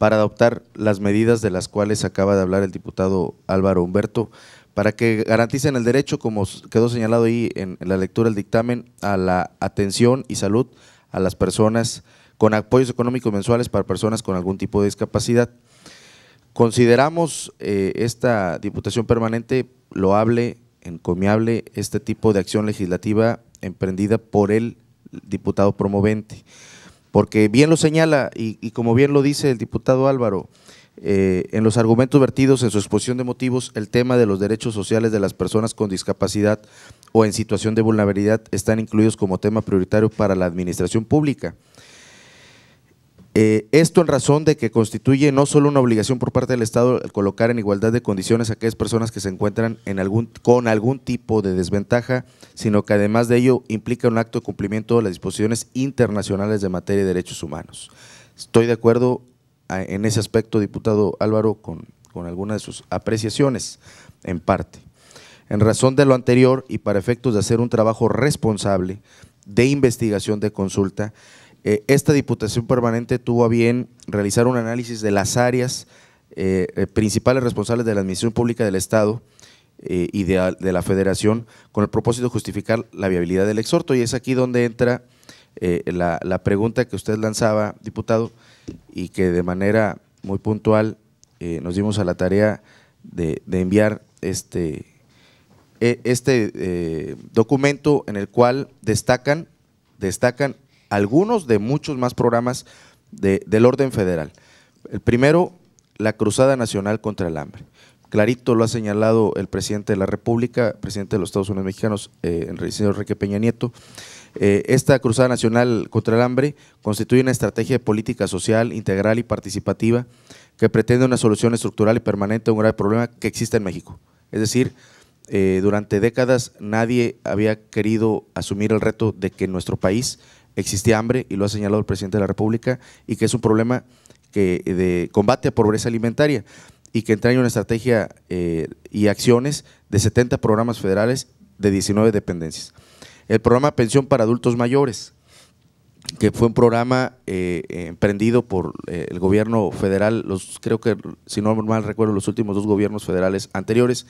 para adoptar las medidas de las cuales acaba de hablar el diputado Álvaro Humberto, para que garanticen el derecho, como quedó señalado ahí en la lectura del dictamen, a la atención y salud a las personas con apoyos económicos mensuales para personas con algún tipo de discapacidad. Consideramos eh, esta Diputación Permanente loable, encomiable, este tipo de acción legislativa emprendida por el diputado promovente. Porque bien lo señala y, como bien lo dice el diputado Álvaro, eh, en los argumentos vertidos en su exposición de motivos, el tema de los derechos sociales de las personas con discapacidad o en situación de vulnerabilidad están incluidos como tema prioritario para la administración pública. Eh, esto en razón de que constituye no solo una obligación por parte del Estado colocar en igualdad de condiciones a aquellas personas que se encuentran con algún tipo de desventaja, sino que además de ello implica un acto de cumplimiento de las disposiciones internacionales de materia de derechos humanos. Estoy de acuerdo en ese aspecto, diputado Álvaro, con, con algunas de sus apreciaciones, en parte. En razón de lo anterior y para efectos de hacer un trabajo responsable de investigación de consulta, eh, esta Diputación Permanente tuvo a bien realizar un análisis de las áreas eh, eh, principales responsables de la Administración Pública del Estado y de, la Federación con el propósito de justificar la viabilidad del exhorto. Y es aquí donde entra la, pregunta que usted lanzaba, diputado, y que de manera muy puntual nos dimos a la tarea de, enviar este, e, este documento en el cual destacan, destacan algunos de muchos más programas del orden federal. El primero, la Cruzada Nacional contra el Hambre. Clarito lo ha señalado el presidente de la República, presidente de los Estados Unidos Mexicanos, eh, el señor Enrique Peña Nieto. Eh, esta Cruzada Nacional contra el Hambre constituye una estrategia de política social, integral y participativa que pretende una solución estructural y permanente a un grave problema que existe en México. Es decir, eh, durante décadas nadie había querido asumir el reto de que nuestro país existe hambre, y lo ha señalado el presidente de la República, y que es un problema que, eh, de combate a pobreza alimentaria y que entraña una estrategia eh, y acciones de 70 programas federales de 19 dependencias. El programa Pensión para Adultos Mayores, que fue un programa eh, emprendido por el gobierno federal, los creo que, si no mal recuerdo, los últimos dos gobiernos federales anteriores,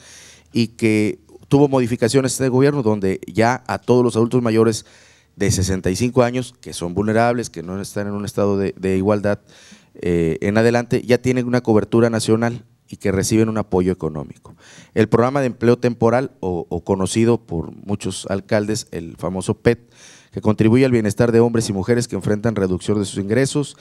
y que tuvo modificaciones de gobierno donde ya a todos los adultos mayores de 65 años, que son vulnerables, que no están en un estado de, igualdad eh, en adelante, ya tienen una cobertura nacional y que reciben un apoyo económico. El programa de empleo temporal, o, o, conocido por muchos alcaldes, el famoso PET, que contribuye al bienestar de hombres y mujeres que enfrentan reducción de sus ingresos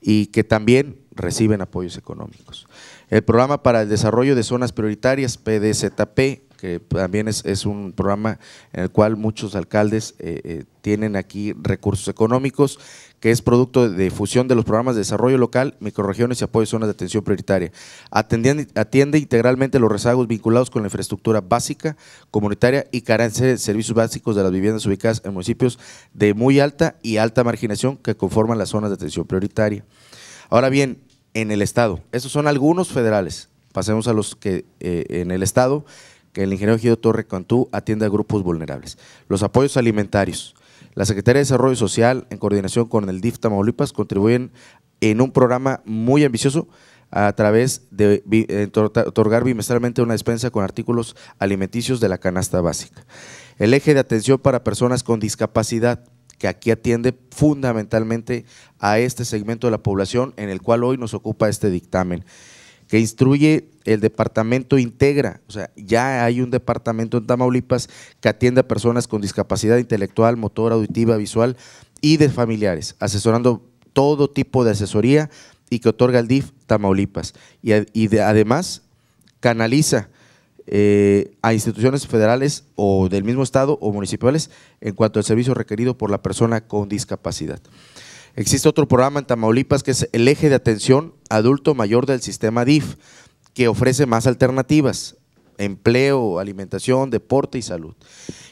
y que también reciben apoyos económicos. El programa para el desarrollo de zonas prioritarias, PDZP, e que también es, un programa en el cual muchos alcaldes eh, eh, tienen aquí recursos económicos, que es producto de fusión de los programas de desarrollo local, microregiones y apoyo a zonas de atención prioritaria. Atiende, atiende integralmente los rezagos vinculados con la infraestructura básica, comunitaria y carencia de servicios básicos de las viviendas ubicadas en municipios de muy alta y alta marginación que conforman las zonas de atención prioritaria. Ahora bien, en el Estado, esos son algunos federales. Pasemos a los que eh, en el Estado que el ingeniero Guido Torre Cantú atiende a grupos vulnerables. Los apoyos alimentarios. La Secretaría de Desarrollo Social, en coordinación con el DIF Tamaulipas, contribuyen en un programa muy ambicioso a través de eh, otorgar bimestralmente una despensa con artículos alimenticios de la canasta básica. El eje de atención para personas con discapacidad, que aquí atiende fundamentalmente a este segmento de la población en el cual hoy nos ocupa este dictamen que instruye el departamento integra, o sea, ya hay un departamento en Tamaulipas que atiende a personas con discapacidad intelectual, motor, auditiva, visual y de familiares, asesorando todo tipo de asesoría y que otorga el DIF Tamaulipas. Y, además canaliza eh, a instituciones federales o del mismo estado o municipales en cuanto al servicio requerido por la persona con discapacidad. Existe otro programa en Tamaulipas que es el eje de atención adulto mayor del sistema DIF, que ofrece más alternativas, empleo, alimentación, deporte y salud.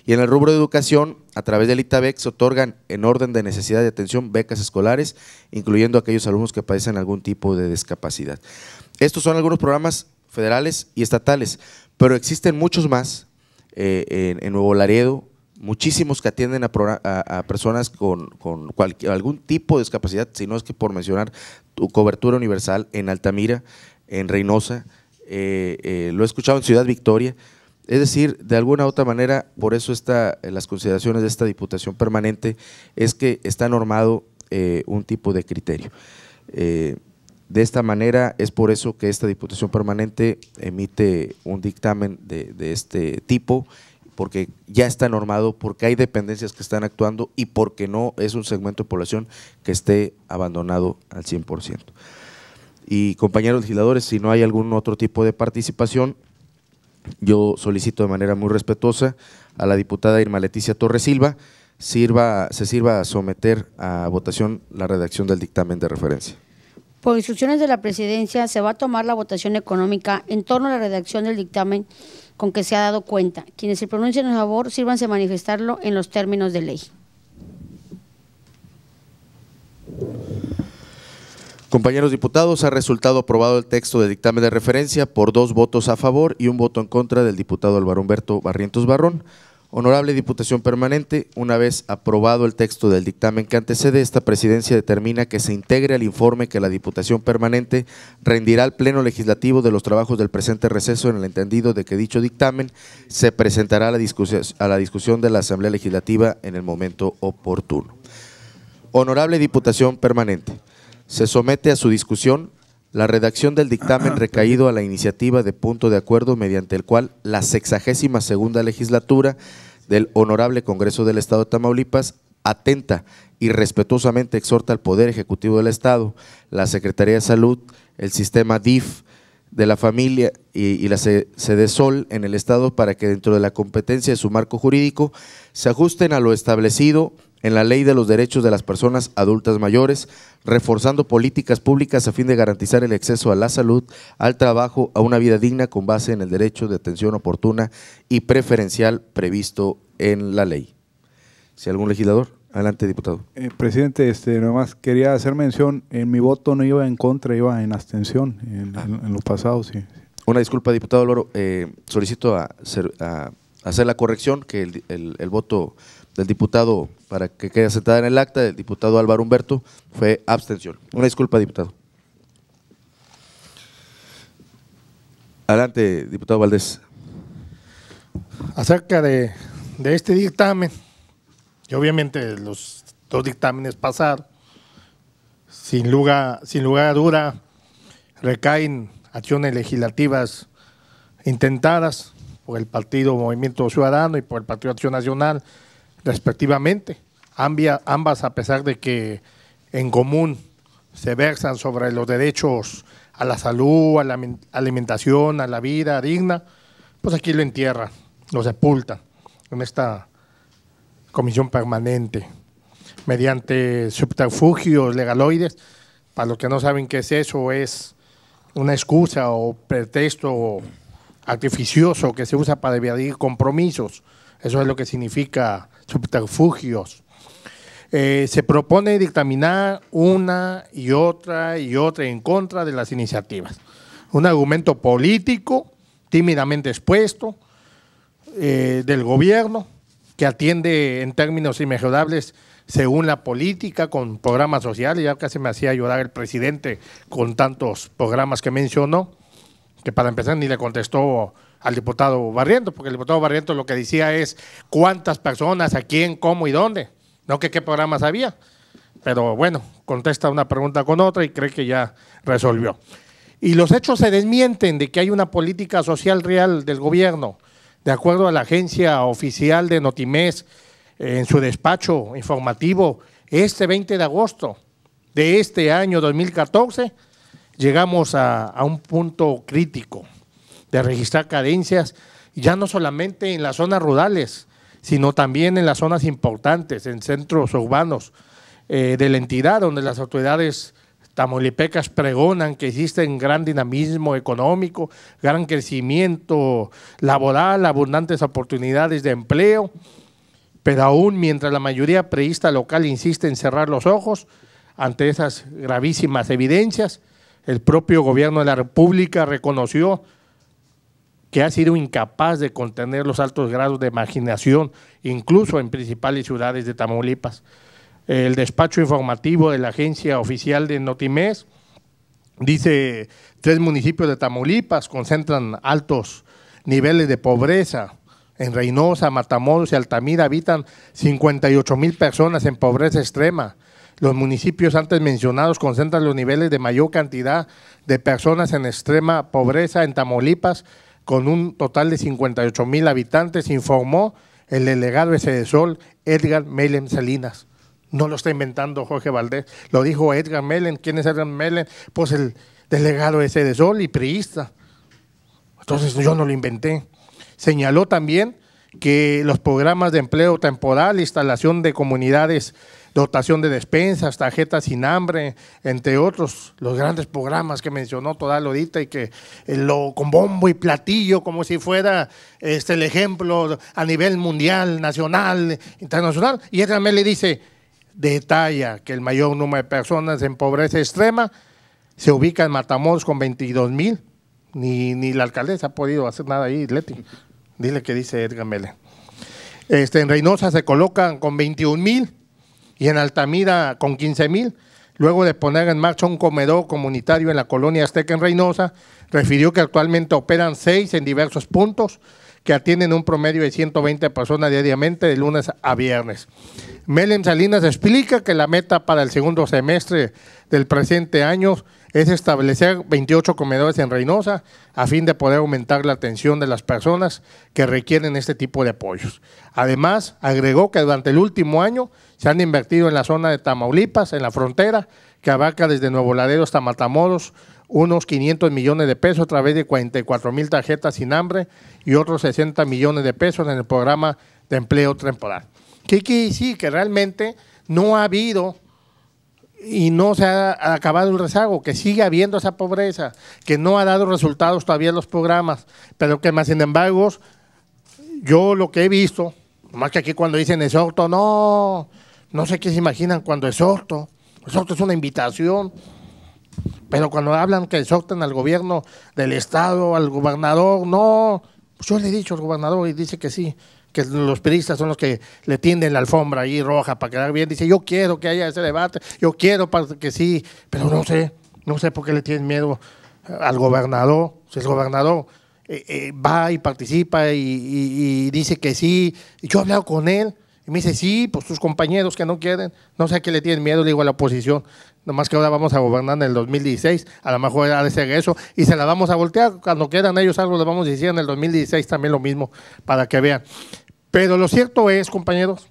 Y en el rubro de educación, a través del ITABEC se otorgan en orden de necesidad de atención becas escolares, incluyendo aquellos alumnos que padecen algún tipo de discapacidad. Estos son algunos programas federales y estatales, pero existen muchos más eh, en Nuevo Laredo, muchísimos que atienden a, personas con, algún tipo de discapacidad, si no es que por mencionar tu cobertura universal en Altamira, en Reynosa, eh, eh, lo he escuchado en Ciudad Victoria. Es decir, de alguna u otra manera, por eso está, eh, las consideraciones de esta Diputación Permanente es que está normado un tipo de criterio. de esta manera es por eso que esta Diputación Permanente emite un dictamen de, de este tipo porque ya está normado, porque hay dependencias que están actuando y porque no es un segmento de población que esté abandonado al 100%. Y compañeros legisladores, si no hay algún otro tipo de participación, yo solicito de manera muy respetuosa a la diputada Irma Leticia Torres Silva sirva, se sirva a someter a votación la redacción del dictamen de referencia. Por instrucciones de la presidencia, se va a tomar la votación económica en torno a la redacción del dictamen con que se ha dado cuenta. Quienes se pronuncien a favor, sírvanse a manifestarlo en los términos de ley. Compañeros diputados, ha resultado aprobado el texto de dictamen de referencia por dos votos a favor y un voto en contra del diputado Álvaro Humberto Barrientos Barrón. Honorable Diputación Permanente, una vez aprobado el texto del dictamen que antecede, esta presidencia determina que se integre al informe que la Diputación Permanente rendirá al Pleno Legislativo de los trabajos del presente receso en el entendido de que dicho dictamen se presentará a la discusión, de la Asamblea Legislativa en el momento oportuno. Honorable Diputación Permanente, se somete a su discusión la redacción del dictamen ah, recaído a la iniciativa de punto de acuerdo mediante el cual la sexagésima segunda legislatura del Honorable Congreso del Estado de Tamaulipas atenta y respetuosamente exhorta al Poder Ejecutivo del Estado, la Secretaría de Salud, el sistema DIF de la familia y, la la Sol en el Estado para que dentro de la competencia de su marco jurídico se ajusten a lo establecido en la Ley de los Derechos de las Personas Adultas Mayores, reforzando políticas públicas a fin de garantizar el acceso a la salud, al trabajo, a una vida digna con base en el derecho de atención oportuna y preferencial previsto en la ley. Si algún legislador, adelante diputado. Eh, presidente, este, nomás quería hacer mención, en mi voto no iba en contra, iba en abstención en, ah. los pasados. Una disculpa, diputado Loro, eh, solicito a, hacer la corrección que el, el voto del diputado, para que quede sentada en el acta, del diputado Álvaro Humberto, fue abstención. Una disculpa, diputado. Adelante, diputado Valdés. Acerca de, este dictamen, y obviamente los dos dictámenes pasaron, sin lugar, sin lugar a duda, recaen acciones legislativas intentadas por el Partido Movimiento Ciudadano y por el Partido Acción Nacional respectivamente, ambas a pesar de que en común se versan sobre los derechos a la salud, a la alimentación, a la vida digna, pues aquí lo entierran, lo sepultan en esta comisión permanente mediante subterfugios legaloides. Para los que no saben qué es eso, es una excusa o pretexto artificioso que se usa para evadir compromisos. Eso es lo que significa subterfugios. Eh, se propone dictaminar una y otra y otra en contra de las iniciativas. Un argumento político tímidamente expuesto eh, del gobierno que atiende en términos inmejorables según la política con programas sociales. Ya casi me hacía llorar el presidente con tantos programas que mencionó, que para empezar ni le contestó al diputado Barriento, porque el diputado Barriento lo que decía es cuántas personas, a quién, cómo y dónde, no que qué programas había. Pero bueno, contesta una pregunta con otra y cree que ya resolvió. Y los hechos se desmienten de que hay una política social real del gobierno. De acuerdo a la agencia oficial de Notimés, eh, en su despacho informativo, este 20 de agosto de este año 2014, llegamos a un punto crítico de registrar cadencias, ya no solamente en las zonas rurales, sino también en las zonas importantes, en centros urbanos eh, de la entidad, donde las autoridades tamolipecas pregonan que existe un gran dinamismo económico, gran crecimiento laboral, abundantes oportunidades de empleo, pero aún mientras la mayoría preista local insiste en cerrar los ojos ante esas gravísimas evidencias, el propio gobierno de la República reconoció que ha sido incapaz de contener los altos grados de marginación, incluso en principales ciudades de Tamaulipas. El despacho informativo de la agencia oficial de Notimes dice, tres municipios de Tamaulipas concentran altos niveles de pobreza. En Reynosa, Matamoros y Altamira habitan 58 mil personas en pobreza extrema. Los municipios antes mencionados concentran los niveles de mayor cantidad de personas en extrema pobreza en Tamaulipas con un total de 58 mil habitantes, informó el delegado de Sol, Edgar Melen Salinas. No lo está inventando Jorge Valdés, lo dijo Edgar Melen. ¿Quién es Edgar Melen? Pues el delegado de Sol y priista. Entonces yo no lo inventé. Señaló también que los programas de empleo temporal, instalación de comunidades dotación de despensas, tarjetas sin hambre, entre otros, los grandes programas que mencionó toda Lodita y que eh, lo con bombo y platillo, como si fuera este, el ejemplo a nivel mundial, nacional, internacional. Y Edgar le dice, detalla que el mayor número de personas en pobreza extrema se ubica en Matamoros con 22 mil. Ni, ni la alcaldesa ha podido hacer nada ahí, Leti. Dile que dice Edgar Mele. Este, en Reynosa se colocan con 21 mil y en Altamira con 15 mil. Luego de poner en marcha un comedor comunitario en la colonia Azteca en Reynosa, refirió que actualmente operan seis en diversos puntos que atienden un promedio de 120 personas diariamente de lunes a viernes. Melem Salinas explica que la meta para el segundo semestre del presente año es establecer 28 comedores en Reynosa a fin de poder aumentar la atención de las personas que requieren este tipo de apoyos. Además, agregó que durante el último año se han invertido en la zona de Tamaulipas, en la frontera, que abarca desde Nuevo Laredo hasta Matamoros, unos 500 millones de pesos a través de 44 mil tarjetas sin hambre y otros 60 millones de pesos en el programa de empleo temporal. Quiere sí, que realmente no ha habido y no se ha acabado el rezago, que sigue habiendo esa pobreza, que no ha dado resultados todavía en los programas, pero que más sin embargo, yo lo que he visto, más que aquí cuando dicen exhorto, no, no sé qué se imaginan cuando exhorto, exhorto es una invitación, pero cuando hablan que exhorten al gobierno del Estado, al gobernador, no, yo le he dicho al gobernador y dice que sí, que los periodistas son los que le tienden la alfombra ahí roja para quedar bien. Dice, yo quiero que haya ese debate, yo quiero para que sí, pero no sé, no sé por qué le tienen miedo al gobernador. Si el gobernador eh, eh, va y participa y, dice que sí, yo he hablado con él. Y me dice, sí, pues sus compañeros que no quieren, no sé a qué le tienen miedo, le digo a la oposición, nomás que ahora vamos a gobernar en el 2016, a lo mejor ha de ser eso, y se la vamos a voltear, cuando quedan ellos algo le vamos a decir en el 2016 también lo mismo, para que vean. Pero lo cierto es, compañeros,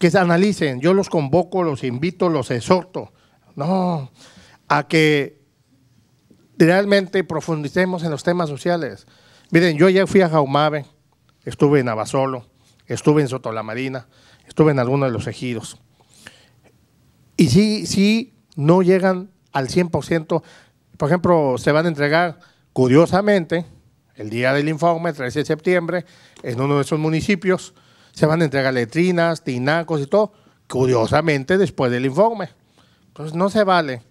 que se analicen. Yo los convoco, los invito, los exhorto. No, a que realmente profundicemos en los temas sociales. Miren, yo ya fui a Jaumave, estuve en Abasolo, estuve en Sotolamarina, estuve en alguno de los ejidos. Y sí, sí, no llegan al 100%. Por ejemplo, se van a entregar, curiosamente, el día del informe, 13 de septiembre, en uno de esos municipios, se van a entregar letrinas, tinacos y todo, curiosamente después del informe. Entonces no se vale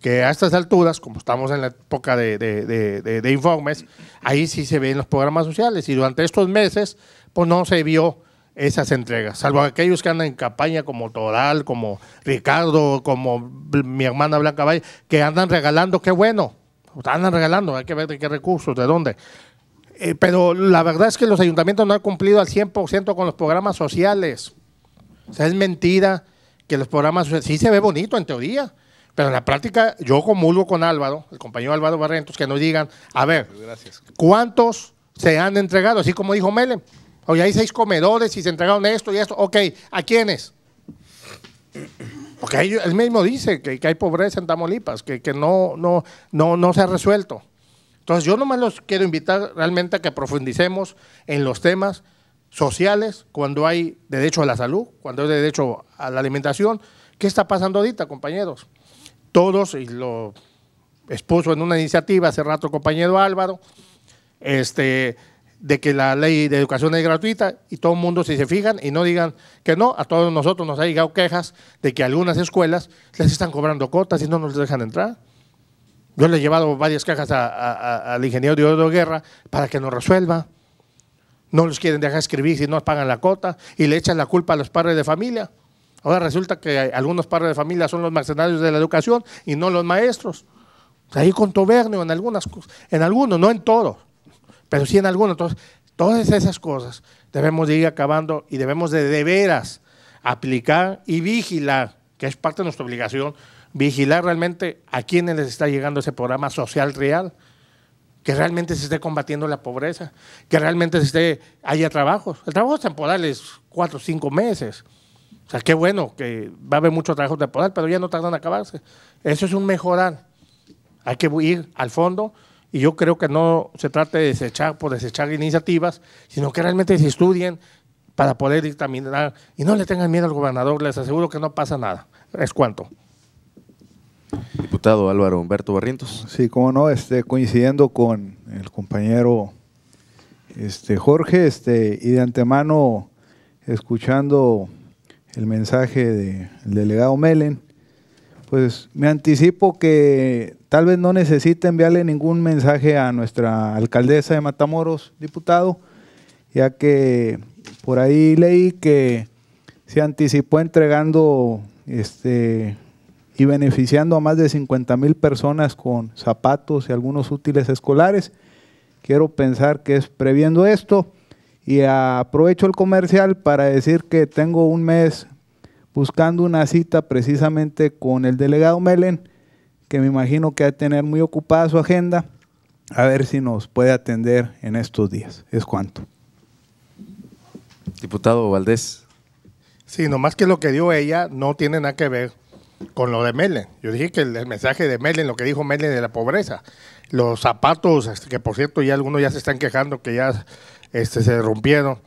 que a estas alturas, como estamos en la época de, informes, ahí sí se ven los programas sociales y durante estos meses pues no se vio esas entregas, salvo aquellos que andan en campaña como Toral, como Ricardo, como mi hermana Blanca Valle, que andan regalando, qué bueno, andan regalando, hay que ver de qué recursos, de dónde, eh, pero la verdad es que los ayuntamientos no han cumplido al 100% con los programas sociales. O sea, es mentira que los programas sociales, sí se ve bonito en teoría, pero en la práctica yo comulgo con Álvaro, el compañero Álvaro Barrientos, que nos digan, a ver, pues ¿cuántos se han entregado? Así como dijo Mele, hoy hay seis comedores y se entregaron esto y esto, ok, ¿a quiénes? Porque él mismo dice que, hay pobreza en Tamaulipas, que, que no, no, no, no se ha resuelto. Entonces yo nomás los quiero invitar realmente a que profundicemos en los temas sociales, cuando hay derecho a la salud, cuando hay derecho a la alimentación. ¿Qué está pasando ahorita, compañeros? Todos, y lo expuso en una iniciativa hace rato compañero Álvaro, este, de que la ley de educación es gratuita y todo el mundo si se fijan y no digan que no, a todos nosotros nos ha llegado quejas de que algunas escuelas les están cobrando cotas y no nos dejan entrar. Yo le he llevado varias cajas a, a, al ingeniero Diodoro Guerra para que nos resuelva. No los quieren dejar escribir si no pagan la cota y le echan la culpa a los padres de familia. Ahora resulta que algunos padres de familia son los mercenarios de la educación y no los maestros. Hay contubernio en algunas en algunos, no en todos, pero sí en algunos. Entonces, todas esas cosas debemos de ir acabando y debemos de de veras aplicar y vigilar, que es parte de nuestra obligación vigilar realmente a quiénes les está llegando ese programa social real, que realmente se esté combatiendo la pobreza, que realmente esté, haya trabajos. El trabajo temporal es cuatro o cinco meses. O sea, qué bueno que va a haber mucho trabajo temporal, pero ya no tardan en acabarse. Eso es un mejorar. Hay que ir al fondo y yo creo que no se trate de desechar por desechar iniciativas, sino que realmente se estudien para poder dictaminar y no le tengan miedo al gobernador. Les aseguro que no pasa nada. Es cuanto. Diputado Álvaro Humberto Barrientos. Sí, como no, este, coincidiendo con el compañero este, Jorge, este, y de antemano escuchando el mensaje del delegado Melen, pues me anticipo que tal vez no necesite enviarle ningún mensaje a nuestra alcaldesa de Matamoros, diputado, ya que por ahí leí que se anticipó entregando este, y beneficiando a más de 50 mil personas con zapatos y algunos útiles escolares. Quiero pensar que es previendo esto y aprovecho el comercial para decir que tengo un mes buscando una cita precisamente con el delegado Melen, que me imagino que va a tener muy ocupada su agenda, a ver si nos puede atender en estos días. Es cuanto. Diputado Valdés. Sí, nomás que lo que dio ella no tiene nada que ver con lo de Melen. Yo dije que el, mensaje de Melen, lo que dijo Melen de la pobreza, los zapatos, este, que por cierto ya algunos ya se están quejando que ya este, se rompieron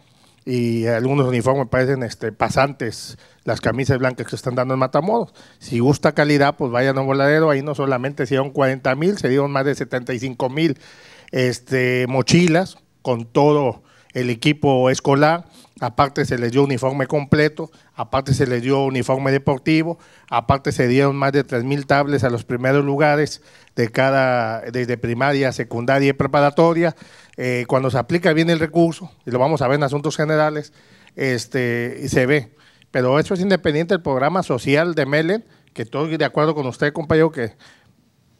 y algunos uniformes parecen este, pasantes, las camisas blancas que se están dando en Matamoros. Si gusta calidad, pues vayan a un voladero, ahí no solamente se dieron 40 mil, se dieron más de 75 mil este, mochilas con todo el equipo escolar aparte se les dio uniforme completo, aparte se les dio uniforme deportivo, aparte se dieron más de 3.000 tablets a los primeros lugares de cada, desde primaria, secundaria y preparatoria. Eh, cuando se aplica bien el recurso, y lo vamos a ver en asuntos generales, este, se ve. Pero eso es independiente del programa social de Melen, que estoy de acuerdo con usted, compañero, que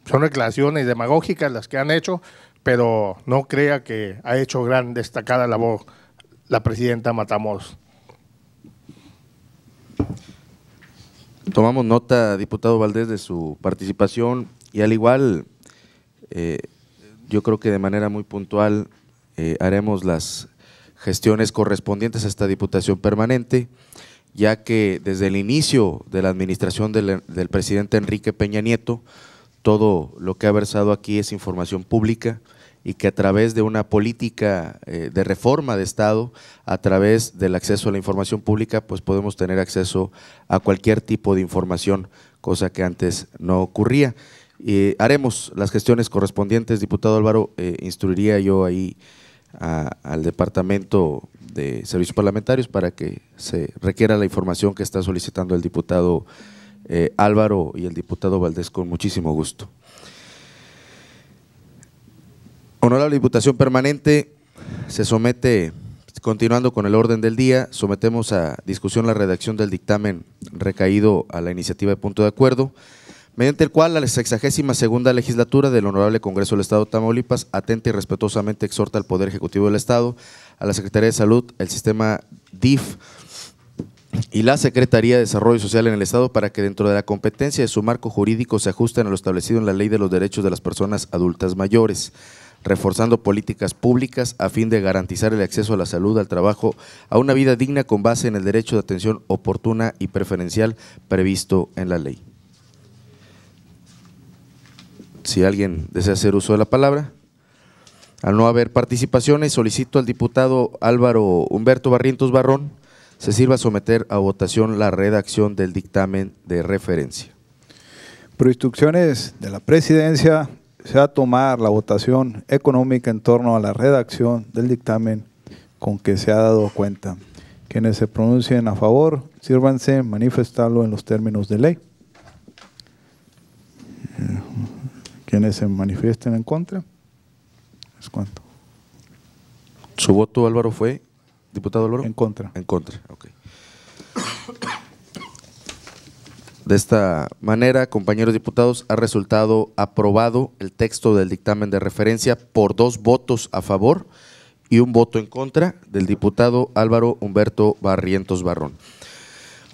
son declaraciones demagógicas las que han hecho, pero no crea que ha hecho gran destacada labor la presidenta matamos Tomamos nota, diputado Valdés, de su participación y al igual, eh, yo creo que de manera muy puntual eh, haremos las gestiones correspondientes a esta diputación permanente, ya que desde el inicio de la administración del presidente Enrique Peña Nieto, todo lo que ha versado aquí es información pública y que a través de una política eh, de reforma de Estado, a través del acceso a la información pública, pues podemos tener acceso a cualquier tipo de información, cosa que antes no ocurría. Y haremos las gestiones correspondientes, diputado Álvaro, eh, instruiría yo ahí al Departamento de Servicios Parlamentarios para que se requiera la información que está solicitando el diputado eh, Álvaro y el diputado Valdés con muchísimo gusto. Honorable Diputación Permanente, se somete, continuando con el orden del día, sometemos a discusión la redacción del dictamen recaído a la iniciativa de punto de acuerdo, mediante el cual la sexagésima segunda legislatura del Honorable Congreso del Estado de Tamaulipas atenta y respetuosamente exhorta al Poder Ejecutivo del Estado, a la Secretaría de Salud, el sistema DIF, y la Secretaría de Desarrollo Social en el Estado para que dentro de la competencia de su marco jurídico se ajusten a lo establecido en la Ley de los Derechos de las Personas Adultas Mayores reforzando políticas públicas a fin de garantizar el acceso a la salud, al trabajo, a una vida digna con base en el derecho de atención oportuna y preferencial previsto en la ley. Si alguien desea hacer uso de la palabra. Al no haber participaciones, solicito al diputado Álvaro Humberto Barrientos Barrón se sirva a someter a votación la redacción del dictamen de referencia. Por instrucciones de la Presidencia, se va a tomar la votación económica en torno a la redacción del dictamen con que se ha dado cuenta. Quienes se pronuncien a favor, sírvanse manifestarlo en los términos de ley. Quienes se manifiesten en contra, es cuánto. ¿Su voto, Álvaro, fue, diputado Álvaro? En contra. En contra, ok. De esta manera, compañeros diputados, ha resultado aprobado el texto del dictamen de referencia por dos votos a favor y un voto en contra del diputado Álvaro Humberto Barrientos Barrón.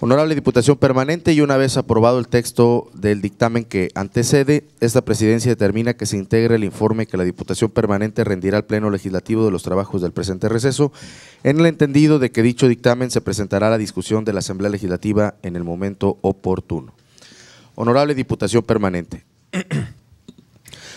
Honorable Diputación Permanente, y una vez aprobado el texto del dictamen que antecede, esta presidencia determina que se integre el informe que la Diputación Permanente rendirá al Pleno Legislativo de los trabajos del presente receso, en el entendido de que dicho dictamen se presentará a la discusión de la Asamblea Legislativa en el momento oportuno. Honorable Diputación Permanente.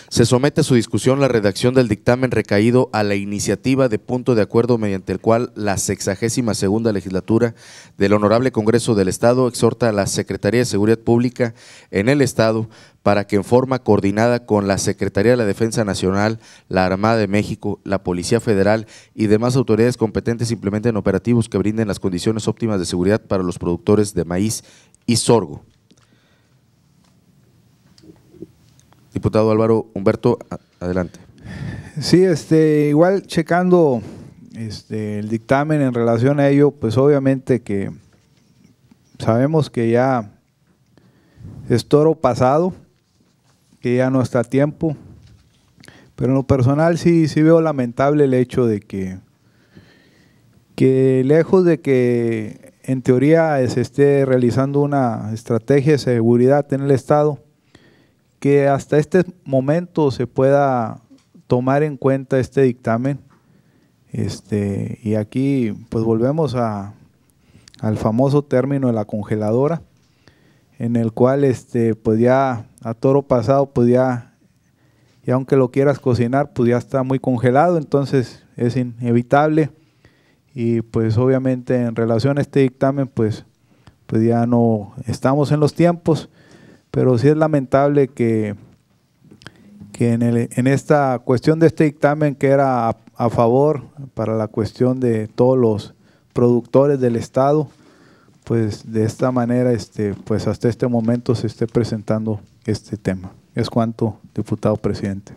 Se somete a su discusión la redacción del dictamen recaído a la iniciativa de punto de acuerdo mediante el cual la sexagésima segunda legislatura del Honorable Congreso del Estado exhorta a la Secretaría de Seguridad Pública en el Estado para que en forma coordinada con la Secretaría de la Defensa Nacional, la Armada de México, la Policía Federal y demás autoridades competentes implementen operativos que brinden las condiciones óptimas de seguridad para los productores de maíz y sorgo. Diputado Álvaro Humberto, adelante. Sí, este, igual checando este, el dictamen en relación a ello, pues obviamente que sabemos que ya es toro pasado, que ya no está a tiempo, pero en lo personal sí, sí veo lamentable el hecho de que, que lejos de que en teoría se esté realizando una estrategia de seguridad en el Estado, que hasta este momento se pueda tomar en cuenta este dictamen. Este, y aquí pues volvemos al famoso término de la congeladora, en el cual este, pues ya a toro pasado, pues y aunque lo quieras cocinar, pues ya está muy congelado, entonces es inevitable. Y pues obviamente en relación a este dictamen, pues, pues ya no estamos en los tiempos pero sí es lamentable que, que en, el, en, esta cuestión de este dictamen que era a, favor para la cuestión de todos los productores del Estado, pues de esta manera, este, pues hasta este momento se esté presentando este tema. Es cuanto, diputado presidente.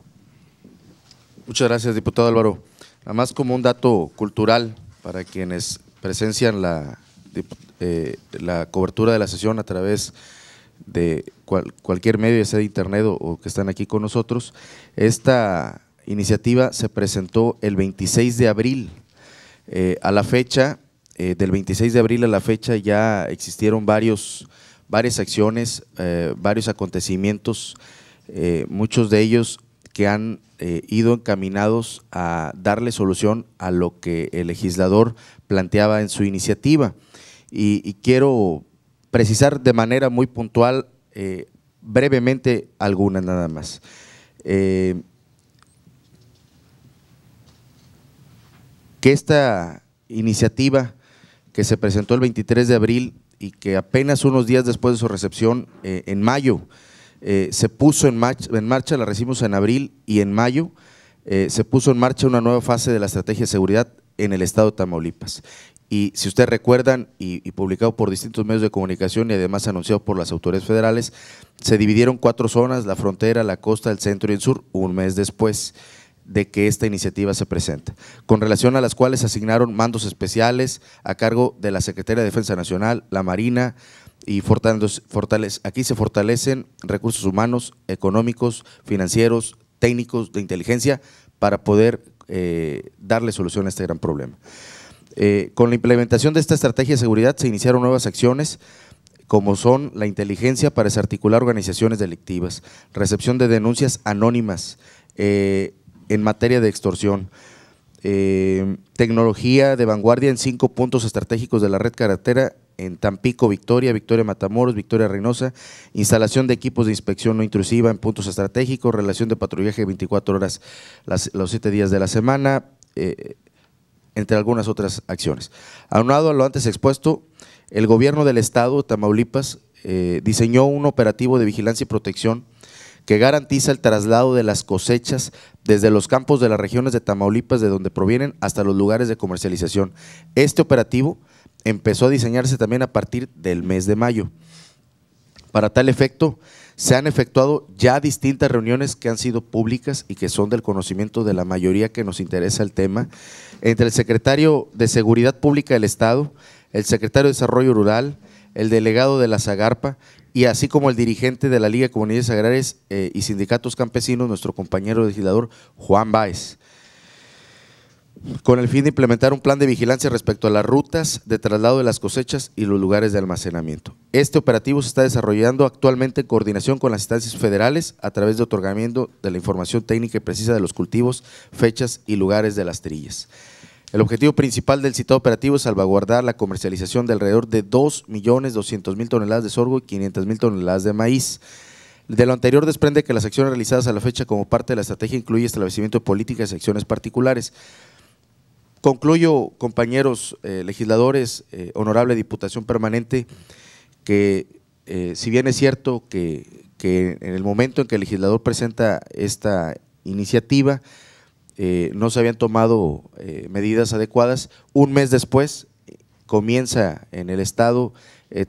Muchas gracias, diputado Álvaro. Nada más como un dato cultural para quienes presencian la, eh, la cobertura de la sesión a través de de cualquier medio, ya sea de internet o, que están aquí con nosotros. Esta iniciativa se presentó el 26 de abril. Eh, a la fecha, eh, del 26 de abril a la fecha ya existieron varios, varias acciones, eh, varios acontecimientos, muchos de ellos que han ido encaminados a darle solución a lo que el legislador planteaba en su iniciativa. y quiero precisar de manera muy puntual eh, brevemente algunas nada más. Eh, que esta iniciativa que se presentó el 23 de abril y que apenas unos días después de su recepción, eh, en mayo, se puso en marcha, la recibimos en abril y en mayo, se puso en marcha una nueva fase de la estrategia de seguridad en el estado de Tamaulipas. Y si ustedes recuerdan, y, publicado por distintos medios de comunicación y además anunciado por las autoridades federales, se dividieron cuatro zonas, la frontera, la costa, el centro y el sur, un mes después de que esta iniciativa se presenta, con relación a las cuales asignaron mandos especiales a cargo de la Secretaría de Defensa Nacional, la Marina, y aquí se fortalecen recursos humanos, económicos, financieros, técnicos de inteligencia para poder eh, darle solución a este gran problema. Eh, con la implementación de esta estrategia de seguridad se iniciaron nuevas acciones como son la inteligencia para desarticular organizaciones delictivas, recepción de denuncias anónimas eh, en materia de extorsión, eh, tecnología de vanguardia en cinco puntos estratégicos de la red carretera en Tampico, Victoria, Victoria Matamoros, Victoria Reynosa, instalación de equipos de inspección no intrusiva en puntos estratégicos, relación de patrullaje 24 horas los siete días de la semana, entre algunas otras acciones. Aunado a lo antes expuesto, el gobierno del estado de Tamaulipas eh, diseñó un operativo de vigilancia y protección que garantiza el traslado de las cosechas desde los campos de las regiones de Tamaulipas de donde provienen hasta los lugares de comercialización. Este operativo empezó a diseñarse también a partir del mes de mayo. Para tal efecto, se han efectuado ya distintas reuniones que han sido públicas y que son del conocimiento de la mayoría que nos interesa el tema, entre el secretario de Seguridad Pública del Estado, el secretario de Desarrollo Rural, el delegado de la Zagarpa y así como el dirigente de la Liga de Comunidades Agrarias eh, y Sindicatos Campesinos, nuestro compañero legislador Juan Báez con el fin de implementar un plan de vigilancia respecto a las rutas de traslado de las cosechas y los lugares de almacenamiento. Este operativo se está desarrollando actualmente en coordinación con las instancias federales a través de otorgamiento de la información técnica y precisa de los cultivos, fechas y lugares de las trillas. El objetivo principal del citado operativo es salvaguardar la comercialización de alrededor de 2.200.000 toneladas de sorgo y 500.000 toneladas de maíz. De lo anterior desprende que las acciones realizadas a la fecha como parte de la estrategia incluye establecimiento de políticas y acciones particulares. Concluyo, compañeros eh, legisladores, eh, honorable Diputación Permanente, que eh, si bien es cierto que, que, en el momento en que el legislador presenta esta iniciativa, no se habían tomado medidas adecuadas, un mes después comienza en el Estado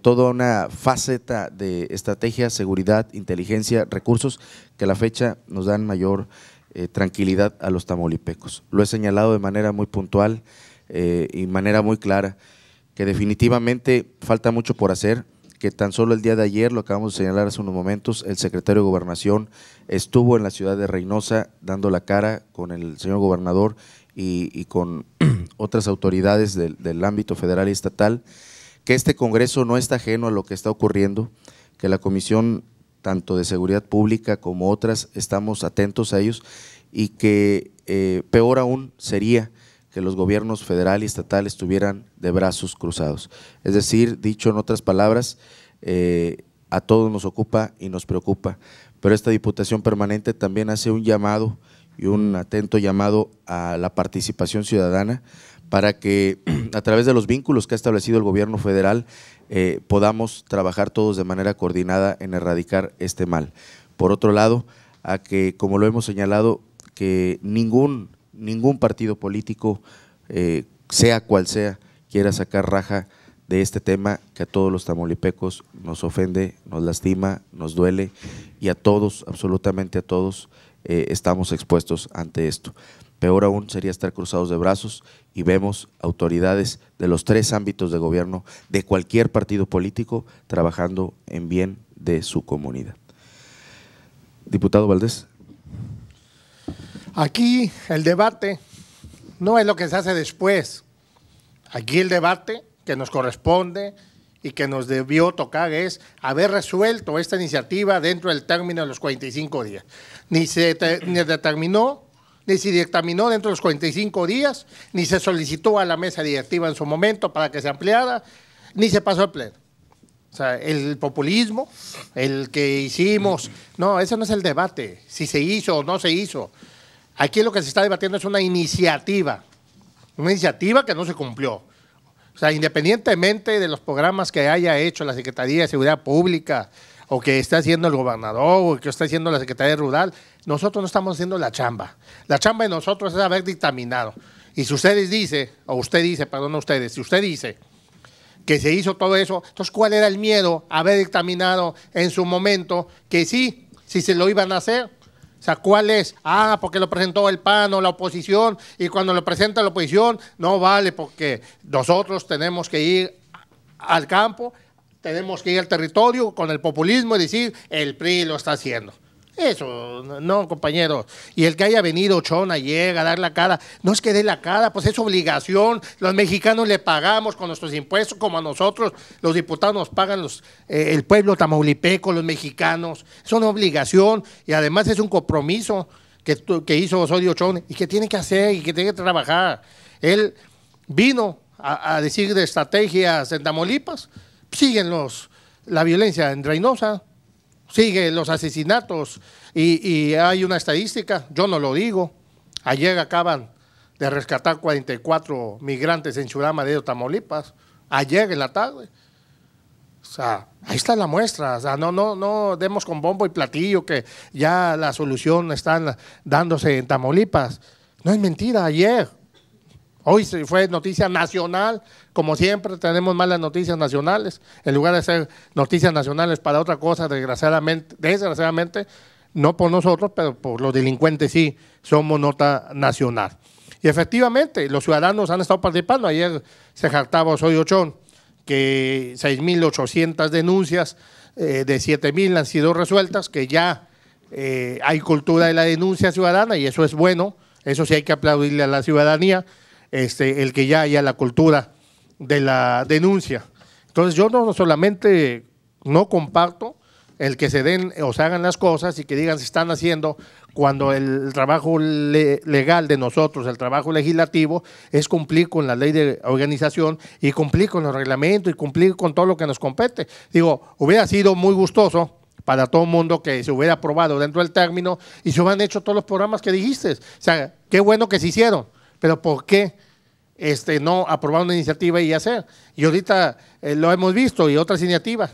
toda una faceta de estrategia, seguridad, inteligencia, recursos que a la fecha nos dan mayor eh, tranquilidad a los tamolipecos. Lo he señalado de manera muy puntual eh, y manera muy clara, que definitivamente falta mucho por hacer, que tan solo el día de ayer, lo acabamos de señalar hace unos momentos, el secretario de Gobernación estuvo en la ciudad de Reynosa dando la cara con el señor gobernador y, con otras autoridades del ámbito federal y estatal, que este Congreso no está ajeno a lo que está ocurriendo, que la Comisión tanto de seguridad pública como otras, estamos atentos a ellos y que eh, peor aún sería que los gobiernos federal y estatal estuvieran de brazos cruzados. Es decir, dicho en otras palabras, eh, a todos nos ocupa y nos preocupa, pero esta Diputación Permanente también hace un llamado y un atento llamado a la participación ciudadana para que a través de los vínculos que ha establecido el gobierno federal eh, podamos trabajar todos de manera coordinada en erradicar este mal. Por otro lado, a que, como lo hemos señalado, que ningún, ningún partido político, eh, sea cual sea, quiera sacar raja de este tema que a todos los tamolipecos nos ofende, nos lastima, nos duele y a todos, absolutamente a todos, eh, estamos expuestos ante esto. Peor aún sería estar cruzados de brazos y vemos autoridades de los tres ámbitos de gobierno de cualquier partido político trabajando en bien de su comunidad. Diputado Valdés. Aquí el debate no es lo que se hace después. Aquí el debate que nos corresponde y que nos debió tocar es haber resuelto esta iniciativa dentro del término de los 45 días. Ni se determinó ni se dictaminó dentro de los 45 días, ni se solicitó a la mesa directiva en su momento para que se ampliara, ni se pasó al pleno. O sea, el populismo, el que hicimos, no, ese no es el debate, si se hizo o no se hizo. Aquí lo que se está debatiendo es una iniciativa, una iniciativa que no se cumplió. O sea, independientemente de los programas que haya hecho la Secretaría de Seguridad Pública, o que está haciendo el gobernador, o que está haciendo la secretaria rural. Nosotros no estamos haciendo la chamba. La chamba de nosotros es haber dictaminado. Y si ustedes dice, o usted dice, perdón, a ustedes, si usted dice que se hizo todo eso, entonces ¿cuál era el miedo? a Haber dictaminado en su momento que sí, si se lo iban a hacer. O sea, ¿cuál es? Ah, porque lo presentó el PAN o la oposición, y cuando lo presenta la oposición, no vale, porque nosotros tenemos que ir al campo tenemos que ir al territorio con el populismo y decir, el PRI lo está haciendo. Eso, no, compañero. Y el que haya venido Chona llega a dar la cara, no es que dé la cara, pues es obligación. Los mexicanos le pagamos con nuestros impuestos, como a nosotros, los diputados nos pagan los, eh, el pueblo tamaulipeco, los mexicanos. Es una obligación y además es un compromiso que, que hizo Osorio Chona y que tiene que hacer y que tiene que trabajar. Él vino a decir de estrategias en Tamaulipas siguen los, la violencia en Reynosa, siguen los asesinatos y, hay una estadística, yo no lo digo, ayer acaban de rescatar 44 migrantes en Churama de Tamaulipas, ayer en la tarde. O sea, ahí está la muestra. no, no, no demos con bombo y platillo que ya la solución está dándose en Tamaulipas. No es mentira, ayer Hoy fue noticia nacional, como siempre tenemos malas noticias nacionales, en lugar de ser noticias nacionales para otra cosa, desgraciadamente, desgraciadamente, no por nosotros, pero por los delincuentes sí somos nota nacional. Y efectivamente, los ciudadanos han estado participando. Ayer se jactaba Soy Ochón que 6.800 denuncias eh, de 7.000 han sido resueltas, que ya eh, hay cultura de la denuncia ciudadana y eso es bueno, eso sí hay que aplaudirle a la ciudadanía. Este, el que ya haya la cultura de la denuncia. Entonces yo no solamente no comparto el que se den eh, o se hagan las cosas y que digan se están haciendo cuando el trabajo legal de nosotros, el trabajo legislativo, es cumplir con la ley de organización y cumplir con los reglamentos y cumplir con todo lo que nos compete. Digo, hubiera sido muy gustoso para todo el mundo que se hubiera aprobado dentro del término y se hubieran hecho todos los programas que dijiste. O sea, qué bueno que se hicieron pero ¿por qué este, no aprobar una iniciativa y hacer? Y ahorita eh, lo hemos visto y otras iniciativas.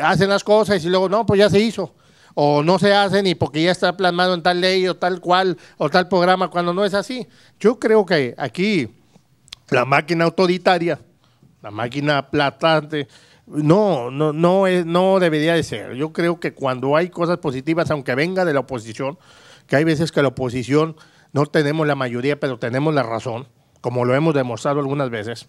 Hacen las cosas y luego, no, pues ya se hizo. O no se hacen y porque ya está plasmado en tal ley o tal cual o tal programa, cuando no es así. Yo creo que aquí la máquina autoritaria, la máquina platante, no, no, no, es, no debería de ser. Yo creo que cuando hay cosas positivas, aunque venga de la oposición, que hay veces que la oposición no tenemos la mayoría, pero tenemos la razón, como lo hemos demostrado algunas veces.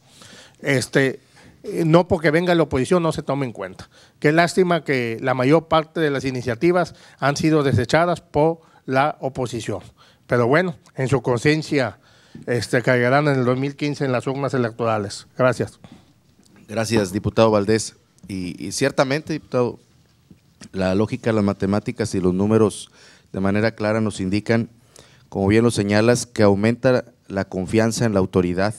Este, eh, no porque venga la oposición no se tome en cuenta. Qué lástima que la mayor parte de las iniciativas han sido desechadas por la oposición. Pero bueno, en su conciencia este, caerán en el 2015 en las urnas electorales. Gracias. Gracias, diputado Valdés. y ciertamente, diputado, la lógica, las matemáticas y los números de manera clara nos indican como bien lo señalas, que aumenta la confianza en la autoridad,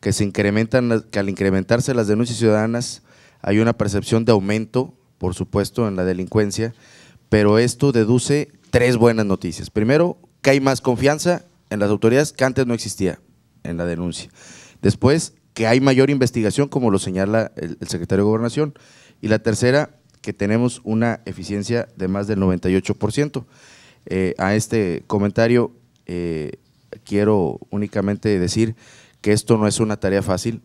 que, se incrementan, que al incrementarse las denuncias ciudadanas hay una percepción de aumento, por supuesto, en la delincuencia, pero esto deduce tres buenas noticias. Primero, que hay más confianza en las autoridades que antes no existía en la denuncia. Después, que hay mayor investigación, como lo señala el, el secretario de Gobernación. Y la tercera, que tenemos una eficiencia de más del 98%. Eh, a este comentario, eh, quiero únicamente decir que esto no es una tarea fácil,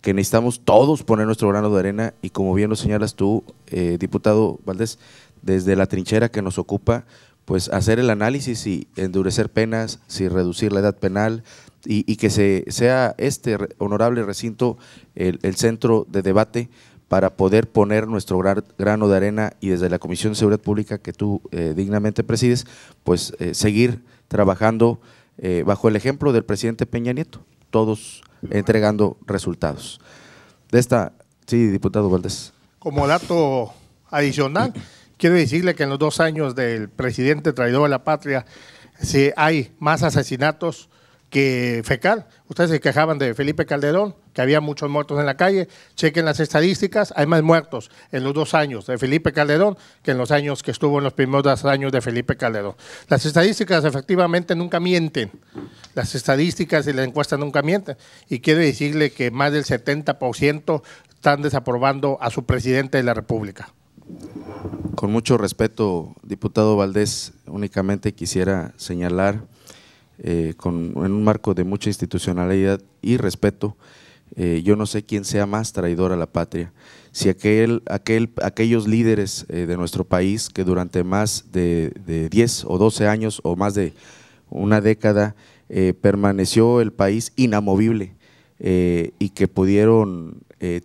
que necesitamos todos poner nuestro grano de arena y como bien lo señalas tú, eh, diputado Valdés, desde la trinchera que nos ocupa, pues hacer el análisis y endurecer penas, si reducir la edad penal y, que se, sea este honorable recinto el, el centro de debate para poder poner nuestro grano de arena y desde la Comisión de Seguridad Pública que tú eh, dignamente presides, pues eh, seguir trabajando eh, bajo el ejemplo del presidente Peña Nieto, todos entregando resultados. De esta, sí, diputado Valdés. Como dato adicional, quiero decirle que en los dos años del presidente traidor a la patria si hay más asesinatos que fecal. Ustedes se quejaban de Felipe Calderón, que había muchos muertos en la calle. Chequen las estadísticas, hay más muertos en los dos años de Felipe Calderón que en los años que estuvo en los primeros dos años de Felipe Calderón. Las estadísticas efectivamente nunca mienten, las estadísticas y la encuesta nunca mienten. Y quiero decirle que más del 70% están desaprobando a su presidente de la República. Con mucho respeto, diputado Valdés, únicamente quisiera señalar, eh, con, en un marco de mucha institucionalidad y respeto, eh, yo no sé quién sea más traidor a la patria. Si aquel, aquellos líderes eh, de nuestro país que durante más de, de, 10 o 12 años o más de una década eh, permaneció el país inamovible y que pudieron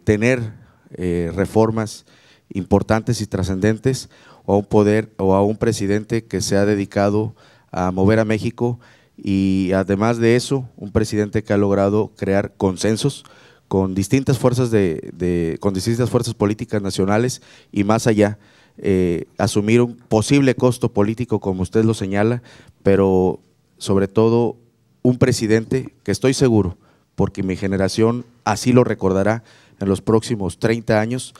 tener reformas importantes y trascendentes o a un poder o a un presidente que se ha dedicado a mover a México y además de eso, un presidente que ha logrado crear consensos con distintas fuerzas de, con distintas fuerzas políticas nacionales y más allá. Eh, asumir un posible costo político, como usted lo señala, pero sobre todo un presidente que estoy seguro, porque mi generación así lo recordará en los próximos 30 años,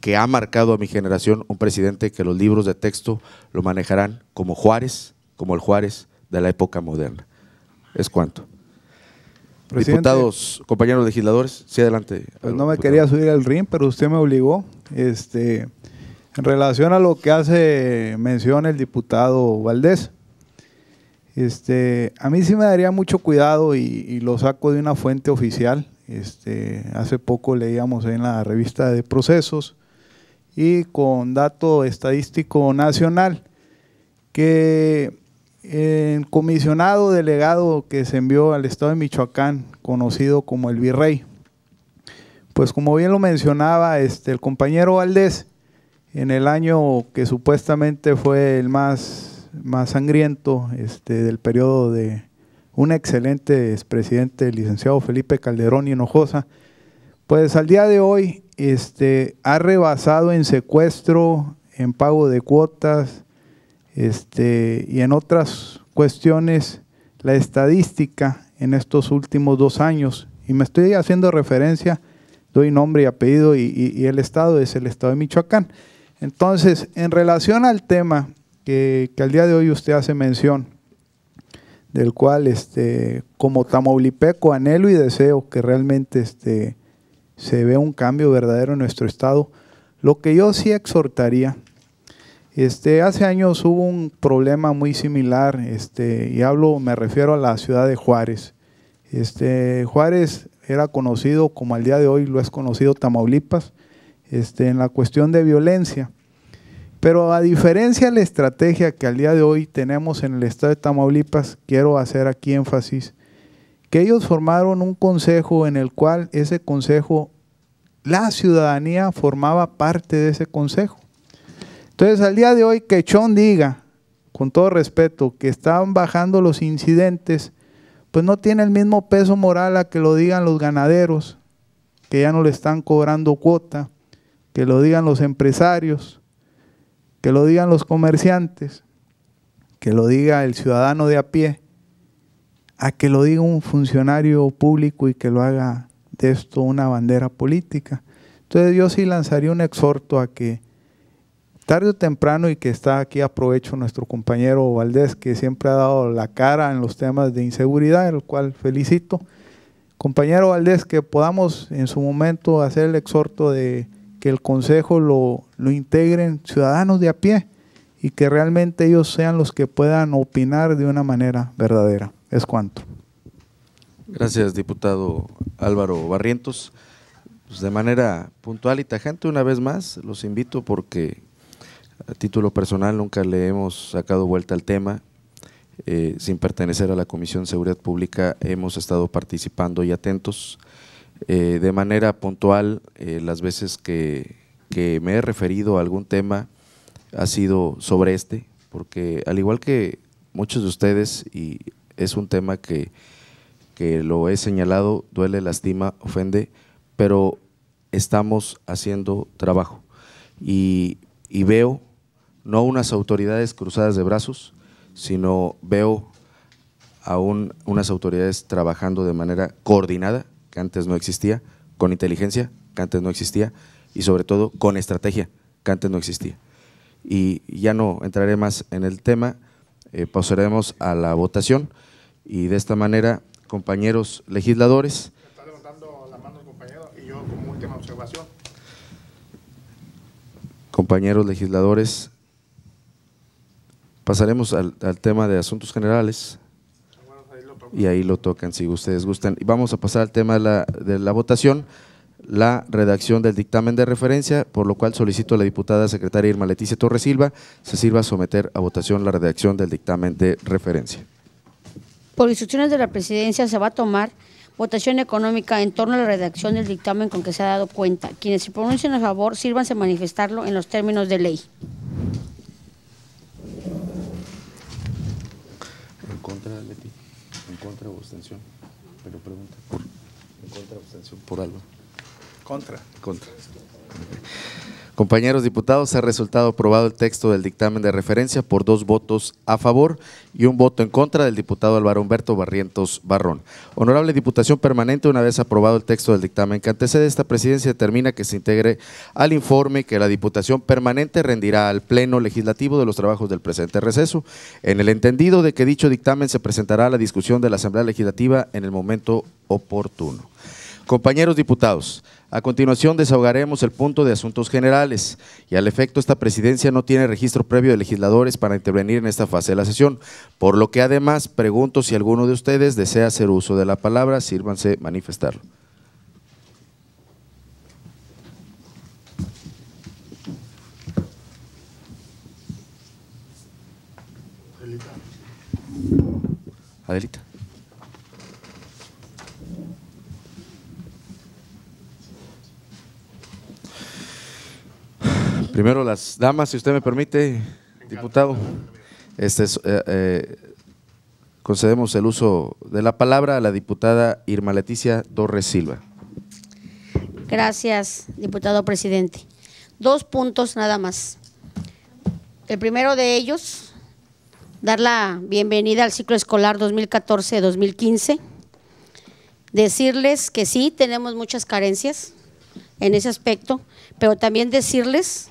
que ha marcado a mi generación un presidente que los libros de texto lo manejarán como Juárez, como el Juárez de la época moderna. Es cuanto. Diputados, compañeros legisladores, sí, adelante. Pues, no me quería subir al ring, pero usted me obligó. Este, en relación a lo que hace mención el diputado Valdés, este, a mí sí me daría mucho cuidado y, lo saco de una fuente oficial. Este, hace poco leíamos en la revista de procesos y con dato estadístico nacional que el comisionado delegado que se envió al estado de Michoacán, conocido como el virrey. Pues como bien lo mencionaba este, el compañero Valdés, en el año que supuestamente fue el más, más sangriento este, del periodo de un excelente expresidente, el licenciado Felipe Calderón y Hinojosa, pues al día de hoy este, ha rebasado en secuestro, en pago de cuotas, este, y en otras cuestiones, la estadística en estos últimos dos años, y me estoy haciendo referencia, doy nombre y apellido, y, el estado es el estado de Michoacán. Entonces, en relación al tema que, al día de hoy usted hace mención, del cual este, como tamaulipeco anhelo y deseo que realmente este, se vea un cambio verdadero en nuestro estado, lo que yo sí exhortaría este, hace años hubo un problema muy similar, este, y hablo, me refiero a la ciudad de Juárez. Este, Juárez era conocido, como al día de hoy lo es conocido Tamaulipas, este, en la cuestión de violencia. Pero a diferencia de la estrategia que al día de hoy tenemos en el estado de Tamaulipas, quiero hacer aquí énfasis, que ellos formaron un consejo en el cual ese consejo, la ciudadanía formaba parte de ese consejo. Entonces, al día de hoy, que Chon diga, con todo respeto, que están bajando los incidentes, pues no tiene el mismo peso moral a que lo digan los ganaderos, que ya no le están cobrando cuota, que lo digan los empresarios, que lo digan los comerciantes, que lo diga el ciudadano de a pie, a que lo diga un funcionario público y que lo haga de esto una bandera política. Entonces yo sí lanzaría un exhorto a que tarde o temprano y que está aquí, aprovecho nuestro compañero Valdés, que siempre ha dado la cara en los temas de inseguridad, el cual felicito. Compañero Valdés, que podamos en su momento hacer el exhorto de que el Consejo lo, lo integren ciudadanos de a pie y que realmente ellos sean los que puedan opinar de una manera verdadera. Es cuanto. Gracias, diputado Álvaro Barrientos. Pues de manera puntual y tajante, una vez más, los invito porque a título personal nunca le hemos sacado vuelta al tema. Eh, sin pertenecer a la Comisión de Seguridad Pública hemos estado participando y atentos. Eh, de manera puntual, eh, las veces que, me he referido a algún tema ha sido sobre este, porque al igual que muchos de ustedes, y es un tema que, lo he señalado, duele, lastima, ofende, pero estamos haciendo trabajo. Y, y veo no unas autoridades cruzadas de brazos, sino veo aún unas autoridades trabajando de manera coordinada, que antes no existía, con inteligencia, que antes no existía, y sobre todo con estrategia, que antes no existía. Y ya no entraré más en el tema, eh, pasaremos a la votación y de esta manera, compañeros legisladores… levantando la mano compañero y yo última observación. Compañeros legisladores, pasaremos al, tema de asuntos generales y ahí lo tocan si ustedes gustan. Y vamos a pasar al tema de la, votación, la redacción del dictamen de referencia, por lo cual solicito a la diputada secretaria Irma Leticia Torres Silva se sirva a someter a votación la redacción del dictamen de referencia. Por instrucciones de la presidencia se va a tomar votación económica en torno a la redacción del dictamen con que se ha dado cuenta. Quienes se pronuncien a favor, sírvanse a manifestarlo en los términos de ley. En contra, de Leti? ¿En contra o abstención? Pero pregunta. ¿En contra o abstención? Por algo. Contra. Contra. Compañeros diputados, ha resultado aprobado el texto del dictamen de referencia por dos votos a favor y un voto en contra del diputado Álvaro Humberto Barrientos Barrón. Honorable Diputación Permanente, una vez aprobado el texto del dictamen que antecede, esta presidencia determina que se integre al informe que la Diputación Permanente rendirá al Pleno Legislativo de los trabajos del presente receso, en el entendido de que dicho dictamen se presentará a la discusión de la Asamblea Legislativa en el momento oportuno. Compañeros diputados, a continuación desahogaremos el punto de asuntos generales y al efecto esta presidencia no tiene registro previo de legisladores para intervenir en esta fase de la sesión, por lo que además pregunto si alguno de ustedes desea hacer uso de la palabra, sírvanse manifestarlo. Adelita. Primero las damas, si usted me permite, diputado. Este eh, eh, concedemos el uso de la palabra a la diputada Irma Leticia Torres Silva. Gracias, diputado presidente. Dos puntos nada más. El primero de ellos, dar la bienvenida al ciclo escolar 2014-2015. Decirles que sí, tenemos muchas carencias en ese aspecto, pero también decirles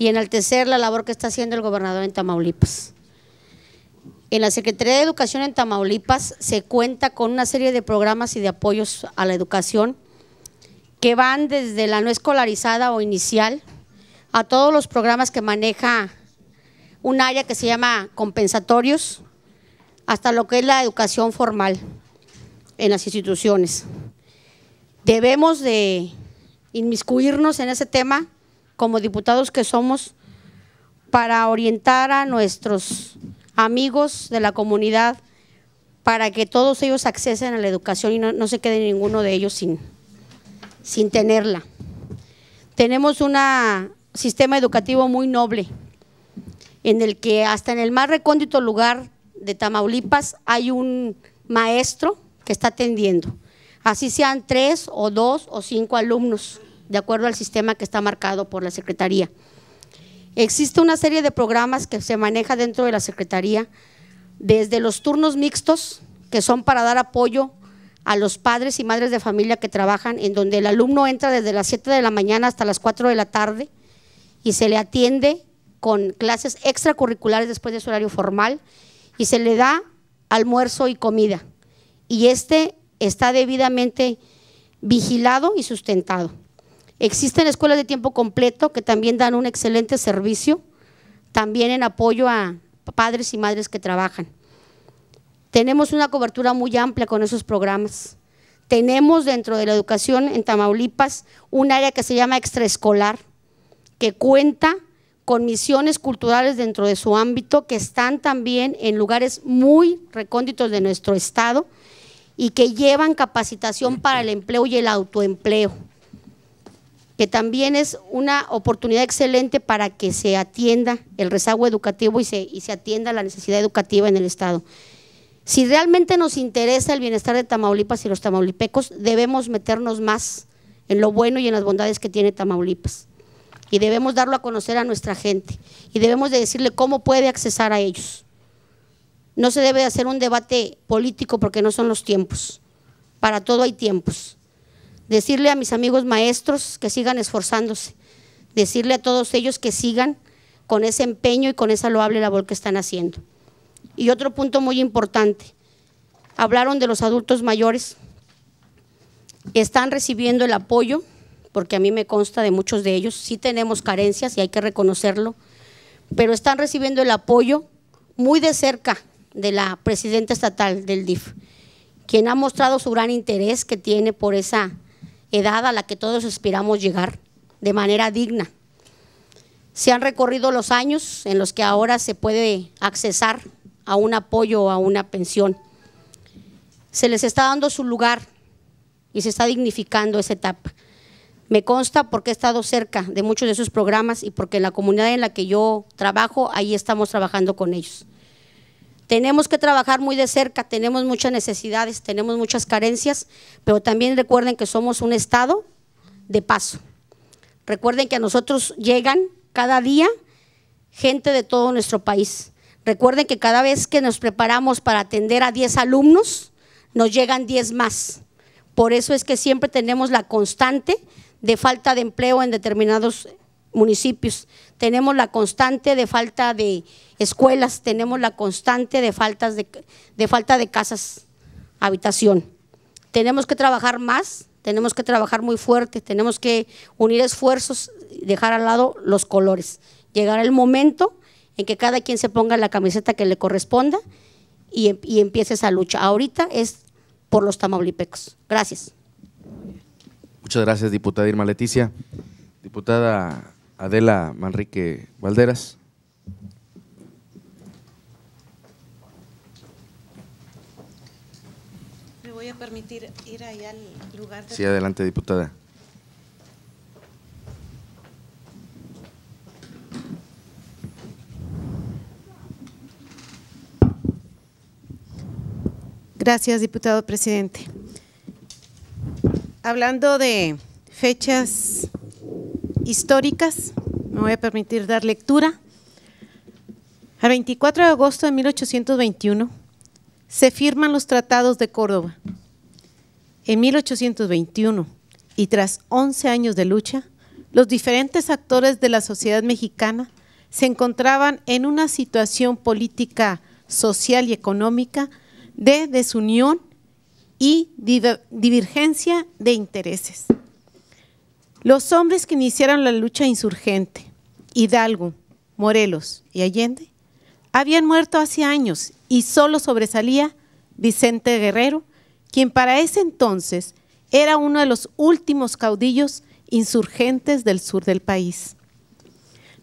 y enaltecer la labor que está haciendo el gobernador en Tamaulipas. En la Secretaría de Educación en Tamaulipas se cuenta con una serie de programas y de apoyos a la educación que van desde la no escolarizada o inicial a todos los programas que maneja un área que se llama compensatorios, hasta lo que es la educación formal en las instituciones. Debemos de inmiscuirnos en ese tema como diputados que somos, para orientar a nuestros amigos de la comunidad para que todos ellos accesen a la educación y no, se quede ninguno de ellos sin, sin tenerla. Tenemos un sistema educativo muy noble, en el que hasta en el más recóndito lugar de Tamaulipas hay un maestro que está atendiendo, así sean tres o dos o cinco alumnos de acuerdo al sistema que está marcado por la Secretaría. Existe una serie de programas que se maneja dentro de la Secretaría, desde los turnos mixtos, que son para dar apoyo a los padres y madres de familia que trabajan, en donde el alumno entra desde las 7 de la mañana hasta las 4 de la tarde y se le atiende con clases extracurriculares después de su horario formal y se le da almuerzo y comida. Y este está debidamente vigilado y sustentado. Existen escuelas de tiempo completo que también dan un excelente servicio, también en apoyo a padres y madres que trabajan. Tenemos una cobertura muy amplia con esos programas. Tenemos dentro de la educación en Tamaulipas un área que se llama extraescolar, que cuenta con misiones culturales dentro de su ámbito, que están también en lugares muy recónditos de nuestro estado y que llevan capacitación para el empleo y el autoempleo que también es una oportunidad excelente para que se atienda el rezago educativo y se, y se atienda la necesidad educativa en el Estado. Si realmente nos interesa el bienestar de Tamaulipas y los tamaulipecos, debemos meternos más en lo bueno y en las bondades que tiene Tamaulipas. Y debemos darlo a conocer a nuestra gente. Y debemos de decirle cómo puede accesar a ellos. No se debe hacer un debate político porque no son los tiempos. Para todo hay tiempos decirle a mis amigos maestros que sigan esforzándose, decirle a todos ellos que sigan con ese empeño y con esa loable labor que están haciendo. Y otro punto muy importante, hablaron de los adultos mayores, están recibiendo el apoyo, porque a mí me consta de muchos de ellos, sí tenemos carencias y hay que reconocerlo, pero están recibiendo el apoyo muy de cerca de la presidenta estatal del DIF, quien ha mostrado su gran interés que tiene por esa edad a la que todos aspiramos llegar de manera digna. Se han recorrido los años en los que ahora se puede accesar a un apoyo o a una pensión. Se les está dando su lugar y se está dignificando esa etapa. Me consta porque he estado cerca de muchos de sus programas y porque en la comunidad en la que yo trabajo, ahí estamos trabajando con ellos. Tenemos que trabajar muy de cerca, tenemos muchas necesidades, tenemos muchas carencias, pero también recuerden que somos un estado de paso. Recuerden que a nosotros llegan cada día gente de todo nuestro país. Recuerden que cada vez que nos preparamos para atender a 10 alumnos, nos llegan 10 más. Por eso es que siempre tenemos la constante de falta de empleo en determinados municipios. Tenemos la constante de falta de escuelas, tenemos la constante de, faltas de, de falta de casas, habitación. Tenemos que trabajar más, tenemos que trabajar muy fuerte, tenemos que unir esfuerzos, dejar al lado los colores. Llegará el momento en que cada quien se ponga la camiseta que le corresponda y, em, y empiece esa lucha. Ahorita es por los tamaulipecos. Gracias. Muchas gracias, diputada Irma Leticia. Diputada Adela Manrique Valderas. Me voy a permitir ir ahí al lugar. Sí, adelante, diputada. Gracias, diputado presidente. Hablando de fechas históricas. Me voy a permitir dar lectura. A 24 de agosto de 1821 se firman los tratados de Córdoba. En 1821, y tras 11 años de lucha, los diferentes actores de la sociedad mexicana se encontraban en una situación política, social y económica de desunión y divergencia de intereses. Los hombres que iniciaron la lucha insurgente, Hidalgo, Morelos y Allende, habían muerto hace años y solo sobresalía Vicente Guerrero, quien para ese entonces era uno de los últimos caudillos insurgentes del sur del país.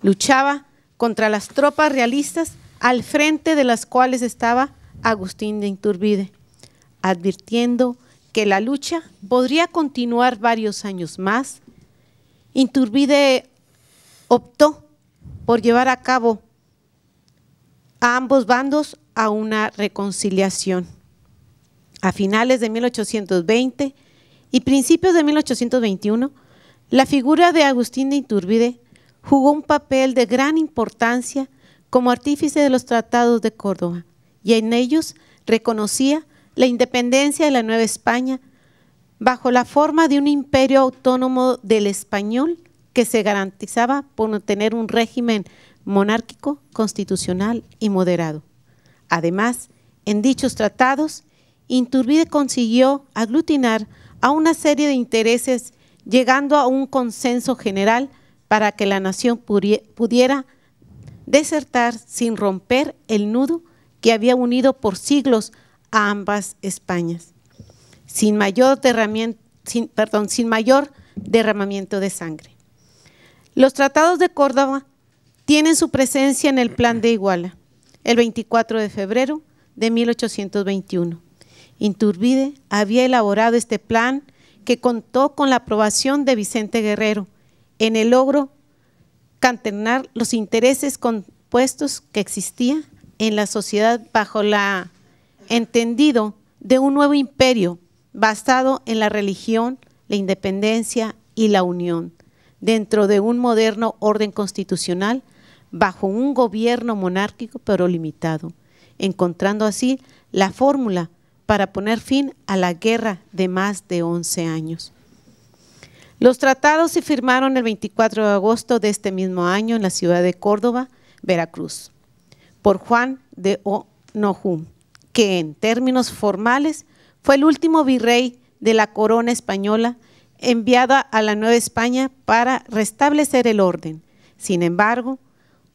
Luchaba contra las tropas realistas al frente de las cuales estaba Agustín de Inturbide, advirtiendo que la lucha podría continuar varios años más Inturbide optó por llevar a cabo a ambos bandos a una reconciliación. A finales de 1820 y principios de 1821, la figura de Agustín de Inturbide jugó un papel de gran importancia como artífice de los tratados de Córdoba y en ellos reconocía la independencia de la Nueva España bajo la forma de un imperio autónomo del español que se garantizaba por tener un régimen monárquico, constitucional y moderado. Además, en dichos tratados, Inturbide consiguió aglutinar a una serie de intereses llegando a un consenso general para que la nación pudiera desertar sin romper el nudo que había unido por siglos a ambas Españas sin mayor, derramamiento, sin, perdón, sin mayor derramamiento de sangre. Los tratados de Córdoba tienen su presencia en el Plan de Iguala, el 24 de febrero de 1821. Inturbide había elaborado este plan que contó con la aprobación de Vicente Guerrero en el logro canternar los intereses compuestos que existían en la sociedad bajo la entendido de un nuevo imperio basado en la religión, la independencia y la unión, dentro de un moderno orden constitucional, bajo un gobierno monárquico pero limitado, encontrando así la fórmula para poner fin a la guerra de más de 11 años. Los tratados se firmaron el 24 de agosto de este mismo año en la ciudad de Córdoba, Veracruz, por Juan de Onojum, que en términos formales fue el último virrey de la corona española enviada a la Nueva España para restablecer el orden. Sin embargo,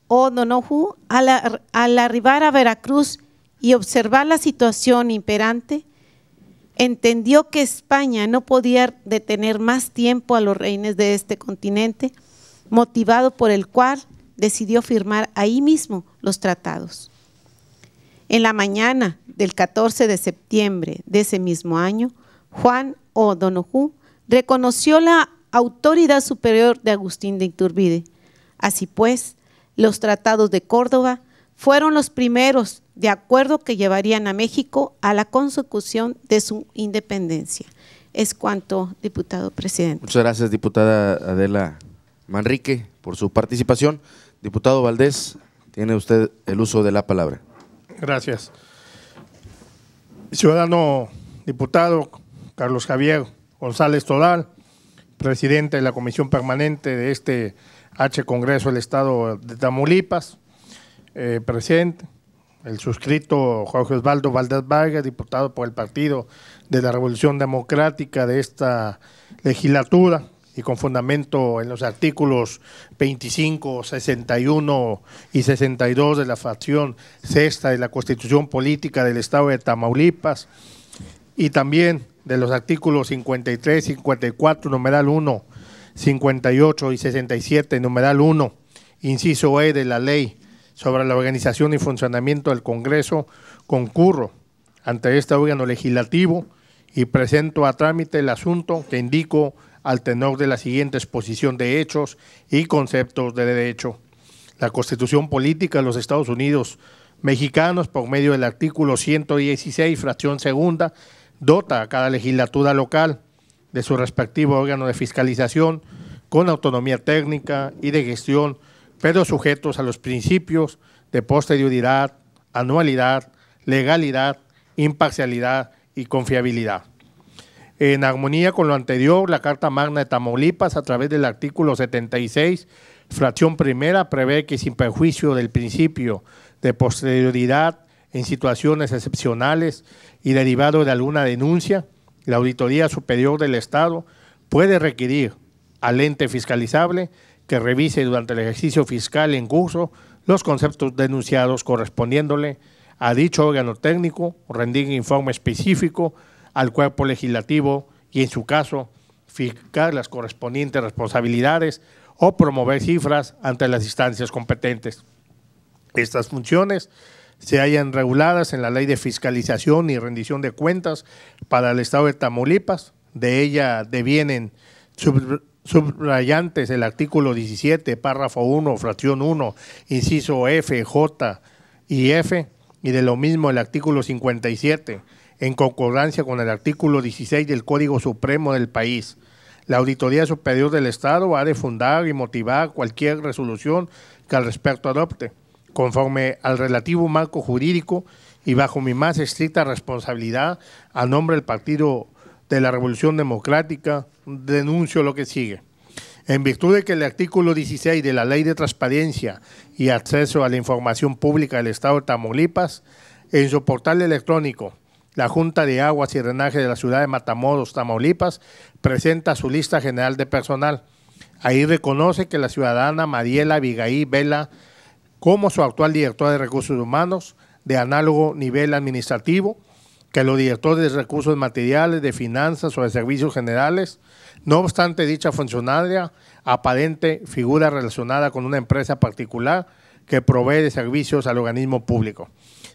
O'Donoghue, al, al arribar a Veracruz y observar la situación imperante, entendió que España no podía detener más tiempo a los reines de este continente, motivado por el cual decidió firmar ahí mismo los tratados. En la mañana del 14 de septiembre de ese mismo año, Juan O'Donoghue reconoció la autoridad superior de Agustín de Iturbide. Así pues, los tratados de Córdoba fueron los primeros de acuerdo que llevarían a México a la consecución de su independencia. Es cuanto, diputado presidente. Muchas gracias, diputada Adela Manrique, por su participación. Diputado Valdés, tiene usted el uso de la palabra. Gracias. Ciudadano diputado Carlos Javier González Todal, presidente de la comisión permanente de este H Congreso del Estado de Tamaulipas, presente eh, presidente, el suscrito Jorge Osvaldo Valdés Vargas, diputado por el Partido de la Revolución Democrática de esta legislatura, y con fundamento en los artículos 25, 61 y 62 de la facción sexta de la Constitución Política del Estado de Tamaulipas y también de los artículos 53, 54, numeral 1, 58 y 67, numeral 1, inciso E de la ley sobre la organización y funcionamiento del Congreso, concurro ante este órgano legislativo y presento a trámite el asunto que indico al tenor de la siguiente exposición de hechos y conceptos de derecho. La Constitución Política de los Estados Unidos Mexicanos, por medio del artículo 116, fracción segunda, dota a cada legislatura local de su respectivo órgano de fiscalización con autonomía técnica y de gestión, pero sujetos a los principios de posterioridad, anualidad, legalidad, imparcialidad y confiabilidad en armonía con lo anterior, la Carta Magna de Tamaulipas, a través del artículo 76, fracción primera, prevé que sin perjuicio del principio de posterioridad en situaciones excepcionales y derivado de alguna denuncia, la Auditoría Superior del Estado puede requerir al ente fiscalizable que revise durante el ejercicio fiscal en curso los conceptos denunciados correspondiéndole a dicho órgano técnico, rendir informe específico al cuerpo legislativo y, en su caso, fijar las correspondientes responsabilidades o promover cifras ante las instancias competentes. Estas funciones se hallan reguladas en la Ley de Fiscalización y Rendición de Cuentas para el Estado de Tamaulipas. De ella devienen subrayantes el artículo 17, párrafo 1, fracción 1, inciso F, J y F, y de lo mismo el artículo 57 en concordancia con el artículo 16 del Código Supremo del país. La Auditoría Superior del Estado ha de fundar y motivar cualquier resolución que al respecto adopte, conforme al relativo marco jurídico y bajo mi más estricta responsabilidad a nombre del Partido de la Revolución Democrática, denuncio lo que sigue. En virtud de que el artículo 16 de la Ley de Transparencia y Acceso a la Información Pública del Estado de Tamaulipas, en su portal electrónico la Junta de Aguas y Drenaje de la ciudad de Matamoros, Tamaulipas, presenta su lista general de personal. Ahí reconoce que la ciudadana Mariela Vigaí Vela, como su actual directora de Recursos Humanos, de análogo nivel administrativo, que los directores de recursos materiales, de finanzas o de servicios generales, no obstante dicha funcionaria, aparente figura relacionada con una empresa particular que provee servicios al organismo público.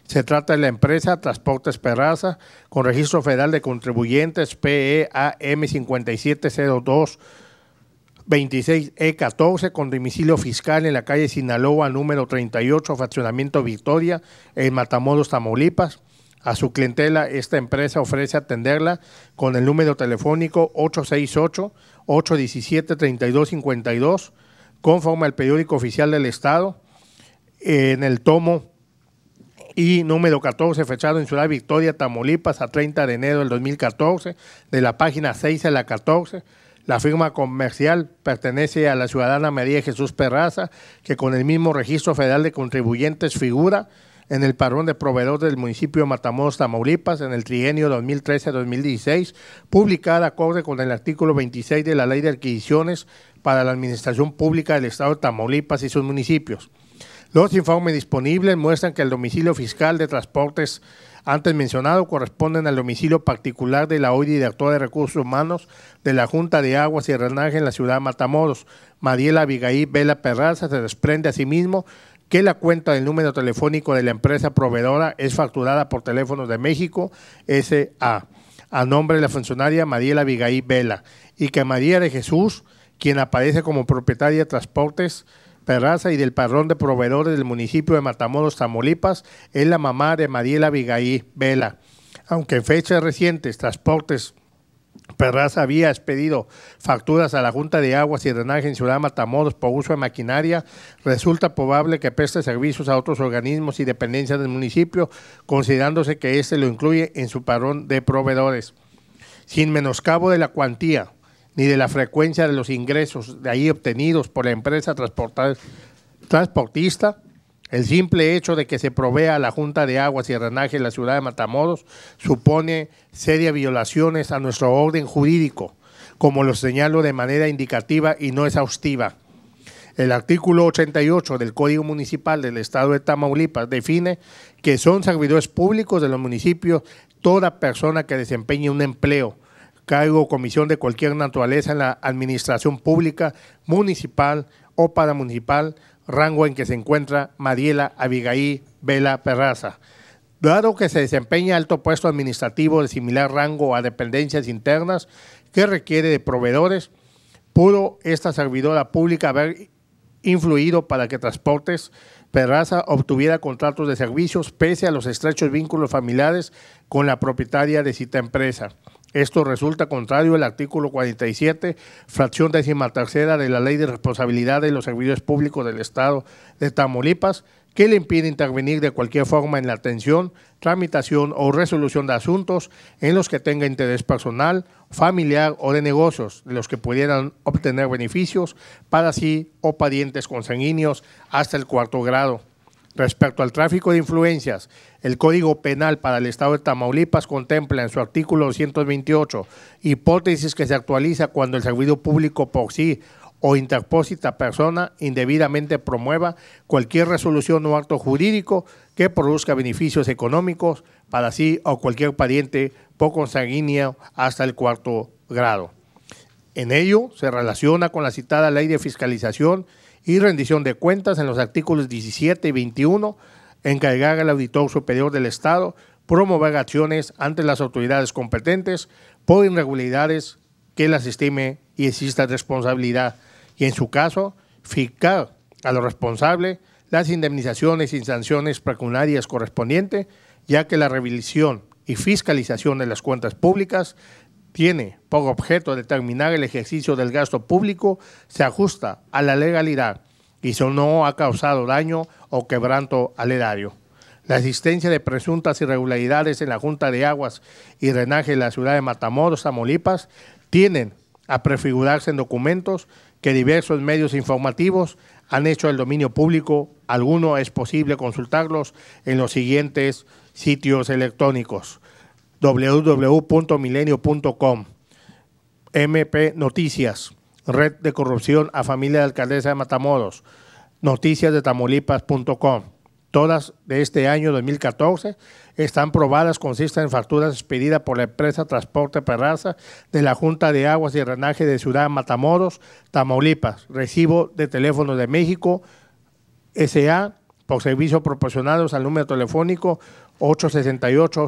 Se trata de la empresa Transportes Perraza, con registro federal de contribuyentes PEAM 5702. e 14 e con domicilio fiscal en la calle Sinaloa número 38, fraccionamiento Victoria, en Matamoros, Tamaulipas. A su clientela, esta empresa ofrece atenderla con el número telefónico 868-817-3252, conforme al periódico oficial del Estado, en el tomo y número 14, fechado en Ciudad Victoria, Tamaulipas, a 30 de enero del 2014, de la página 6 a la 14. La firma comercial pertenece a la ciudadana María Jesús Perraza, que con el mismo registro federal de contribuyentes figura en el parrón de proveedor del municipio de Matamoros, Tamaulipas, en el trienio 2013-2016, publicada acorde con el artículo 26 de la Ley de Adquisiciones para la Administración Pública del Estado de Tamaulipas y sus municipios. Los informes disponibles muestran que el domicilio fiscal de transportes antes mencionado corresponden al domicilio particular de la hoy directora de Recursos Humanos de la Junta de Aguas y renaje en la ciudad de Matamoros, Mariela Abigail Vela Perraza, se desprende asimismo que la cuenta del número telefónico de la empresa proveedora es facturada por Teléfonos de México S.A. a nombre de la funcionaria Mariela Abigail Vela y que María de Jesús, quien aparece como propietaria de transportes, Perraza y del parrón de Proveedores del municipio de Matamoros, Tamaulipas, es la mamá de Mariela Vigaí Vela. Aunque en fechas recientes Transportes Perraza había expedido facturas a la Junta de Aguas y Drenaje en Ciudad Matamoros por uso de maquinaria. Resulta probable que preste servicios a otros organismos y dependencias del municipio, considerándose que éste lo incluye en su parrón de proveedores. Sin menoscabo de la cuantía, ni de la frecuencia de los ingresos de ahí obtenidos por la empresa transportista, el simple hecho de que se provea a la Junta de Aguas y Drenaje en la ciudad de Matamoros supone serias violaciones a nuestro orden jurídico, como lo señalo de manera indicativa y no exhaustiva. El artículo 88 del Código Municipal del Estado de Tamaulipas define que son servidores públicos de los municipios toda persona que desempeñe un empleo, cargo o comisión de cualquier naturaleza en la administración pública, municipal o paramunicipal, rango en que se encuentra Mariela Abigail Vela Perraza. Dado que se desempeña alto puesto administrativo de similar rango a dependencias internas que requiere de proveedores, pudo esta servidora pública haber influido para que Transportes Perraza obtuviera contratos de servicios pese a los estrechos vínculos familiares con la propietaria de cita empresa. Esto resulta contrario al artículo 47, fracción tercera de la Ley de Responsabilidad de los Servicios Públicos del Estado de Tamaulipas, que le impide intervenir de cualquier forma en la atención, tramitación o resolución de asuntos en los que tenga interés personal, familiar o de negocios, de los que pudieran obtener beneficios para sí o parientes consanguíneos hasta el cuarto grado. Respecto al tráfico de influencias el Código Penal para el Estado de Tamaulipas contempla en su artículo 228 hipótesis que se actualiza cuando el servidor público por sí o interpósita persona indebidamente promueva cualquier resolución o acto jurídico que produzca beneficios económicos para sí o cualquier pariente poco sanguíneo hasta el cuarto grado. En ello se relaciona con la citada ley de fiscalización y rendición de cuentas en los artículos 17 y 21 encargar al Auditor Superior del Estado promover acciones ante las autoridades competentes por irregularidades que las estime y exista responsabilidad y en su caso fijar a los responsables las indemnizaciones y sanciones pecuniarias correspondientes, ya que la revisión y fiscalización de las cuentas públicas tiene por objeto determinar el ejercicio del gasto público se ajusta a la legalidad y si no ha causado daño o quebranto al erario. La existencia de presuntas irregularidades en la Junta de Aguas y Renaje de la ciudad de Matamoros, Tamaulipas, tienen a prefigurarse en documentos que diversos medios informativos han hecho al dominio público. Alguno es posible consultarlos en los siguientes sitios electrónicos: www.milenio.com, MP Noticias, Red de corrupción a familia de alcaldesa de Matamoros. Noticias de Tamaulipas.com. Todas de este año 2014 están probadas, consisten en facturas expedidas por la empresa Transporte Perraza de la Junta de Aguas y renaje de Ciudad Matamoros, Tamaulipas. Recibo de teléfono de México, SA, por servicios proporcionados al número telefónico 868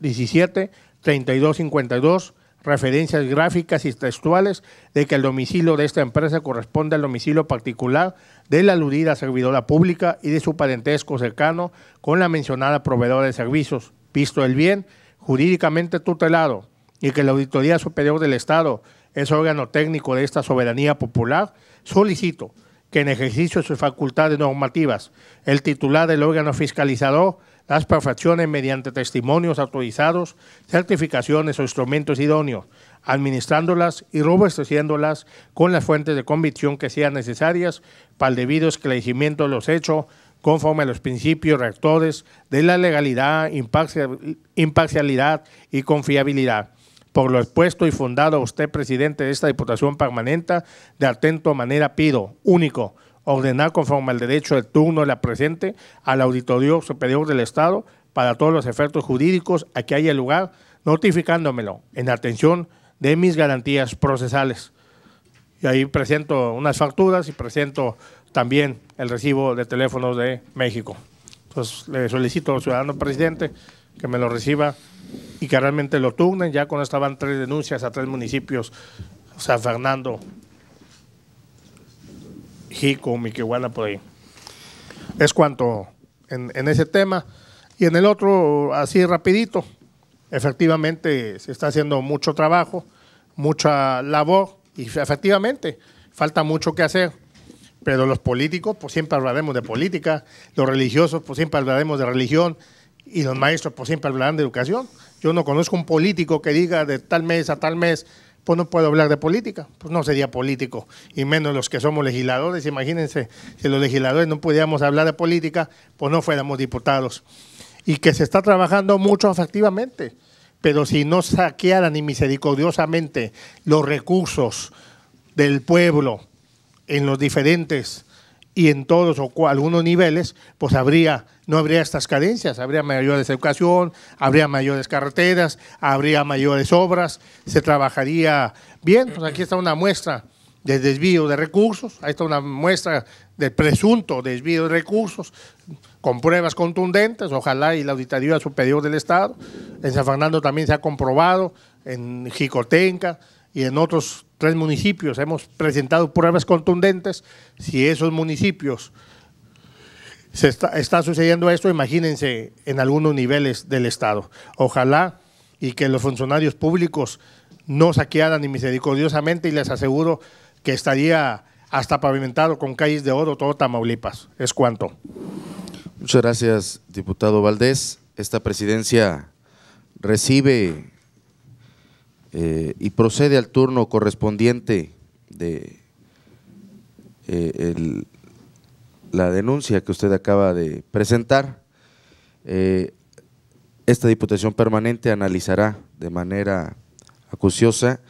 817 3252 referencias gráficas y textuales de que el domicilio de esta empresa corresponde al domicilio particular de la aludida servidora pública y de su parentesco cercano con la mencionada proveedora de servicios, visto el bien jurídicamente tutelado, y que la Auditoría Superior del Estado es órgano técnico de esta soberanía popular, solicito que en ejercicio de sus facultades normativas el titular del órgano fiscalizador las perfecciones mediante testimonios autorizados, certificaciones o instrumentos idóneos, administrándolas y robusteciéndolas con las fuentes de convicción que sean necesarias para el debido esclarecimiento de los hechos conforme a los principios rectores de la legalidad, imparcialidad y confiabilidad. Por lo expuesto y fundado, usted, presidente de esta Diputación Permanente, de atento manera pido, único, ordenar conforme al derecho del turno de la presente al Auditorio Superior del Estado para todos los efectos jurídicos a que haya lugar, notificándomelo en atención de mis garantías procesales. Y ahí presento unas facturas y presento también el recibo de teléfonos de México. Entonces le solicito al ciudadano presidente que me lo reciba y que realmente lo turnen. Ya cuando estaban tres denuncias a tres municipios, San Fernando, que por ahí. Es cuanto en, en ese tema. Y en el otro, así rapidito, efectivamente se está haciendo mucho trabajo, mucha labor y efectivamente falta mucho que hacer. Pero los políticos, pues siempre hablaremos de política, los religiosos, pues siempre hablaremos de religión y los maestros, pues siempre hablarán de educación. Yo no conozco un político que diga de tal mes a tal mes pues no puedo hablar de política, pues no sería político, y menos los que somos legisladores. Imagínense, si los legisladores no pudiéramos hablar de política, pues no fuéramos diputados. Y que se está trabajando mucho efectivamente, pero si no saquearan y misericordiosamente los recursos del pueblo en los diferentes y en todos o algunos niveles, pues habría no habría estas carencias, habría mayores educación, habría mayores carreteras, habría mayores obras, se trabajaría bien. Pues aquí está una muestra de desvío de recursos, ahí está una muestra de presunto desvío de recursos con pruebas contundentes, ojalá y la Auditoría Superior del Estado, en San Fernando también se ha comprobado, en Jicotenca y en otros tres municipios hemos presentado pruebas contundentes, si esos municipios se está, sucediendo esto, imagínense, en algunos niveles del Estado. Ojalá y que los funcionarios públicos no saquearan ni misericordiosamente y les aseguro que estaría hasta pavimentado con calles de oro todo Tamaulipas. Es cuanto. Muchas gracias, diputado Valdés. Esta presidencia recibe eh, y procede al turno correspondiente de eh, el la denuncia que usted acaba de presentar, eh, esta Diputación Permanente analizará de manera acuciosa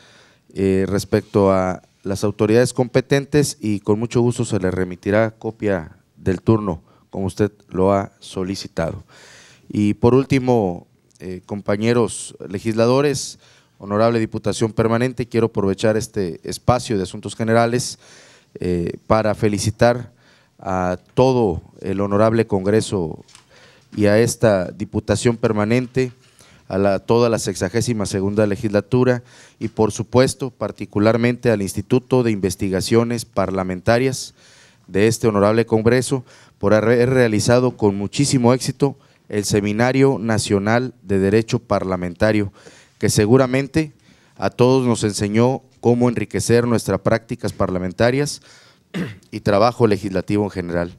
eh, respecto a las autoridades competentes y con mucho gusto se le remitirá copia del turno, como usted lo ha solicitado. Y por último, eh, compañeros legisladores, honorable Diputación Permanente, quiero aprovechar este espacio de Asuntos Generales para felicitar a todo el honorable Congreso y a esta Diputación Permanente, a toda la 62 segunda legislatura y por supuesto particularmente al Instituto de Investigaciones Parlamentarias de este honorable Congreso por haber realizado con muchísimo éxito el Seminario Nacional de Derecho Parlamentario, que seguramente a todos nos enseñó cómo enriquecer nuestras prácticas parlamentarias y trabajo legislativo en general.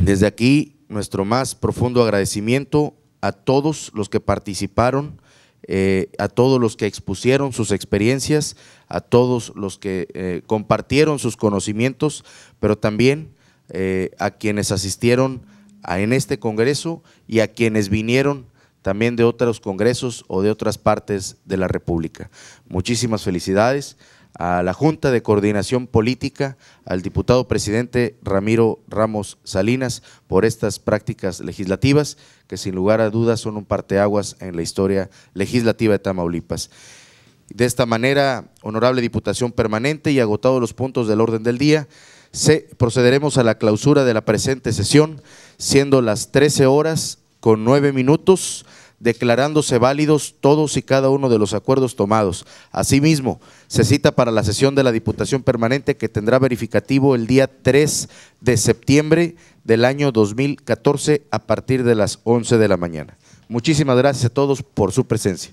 Desde aquí, nuestro más profundo agradecimiento a todos los que participaron, eh, a todos los que expusieron sus experiencias, a todos los que eh, compartieron sus conocimientos, pero también eh, a quienes asistieron a, en este Congreso y a quienes vinieron también de otros congresos o de otras partes de la República. Muchísimas felicidades a la Junta de Coordinación Política, al diputado presidente Ramiro Ramos Salinas por estas prácticas legislativas que sin lugar a dudas son un parteaguas en la historia legislativa de Tamaulipas. De esta manera, honorable Diputación Permanente y agotados los puntos del orden del día, se, procederemos a la clausura de la presente sesión, siendo las 13 horas con 9 minutos declarándose válidos todos y cada uno de los acuerdos tomados. Asimismo, se cita para la sesión de la Diputación Permanente que tendrá verificativo el día 3 de septiembre del año 2014 a partir de las 11 de la mañana. Muchísimas gracias a todos por su presencia.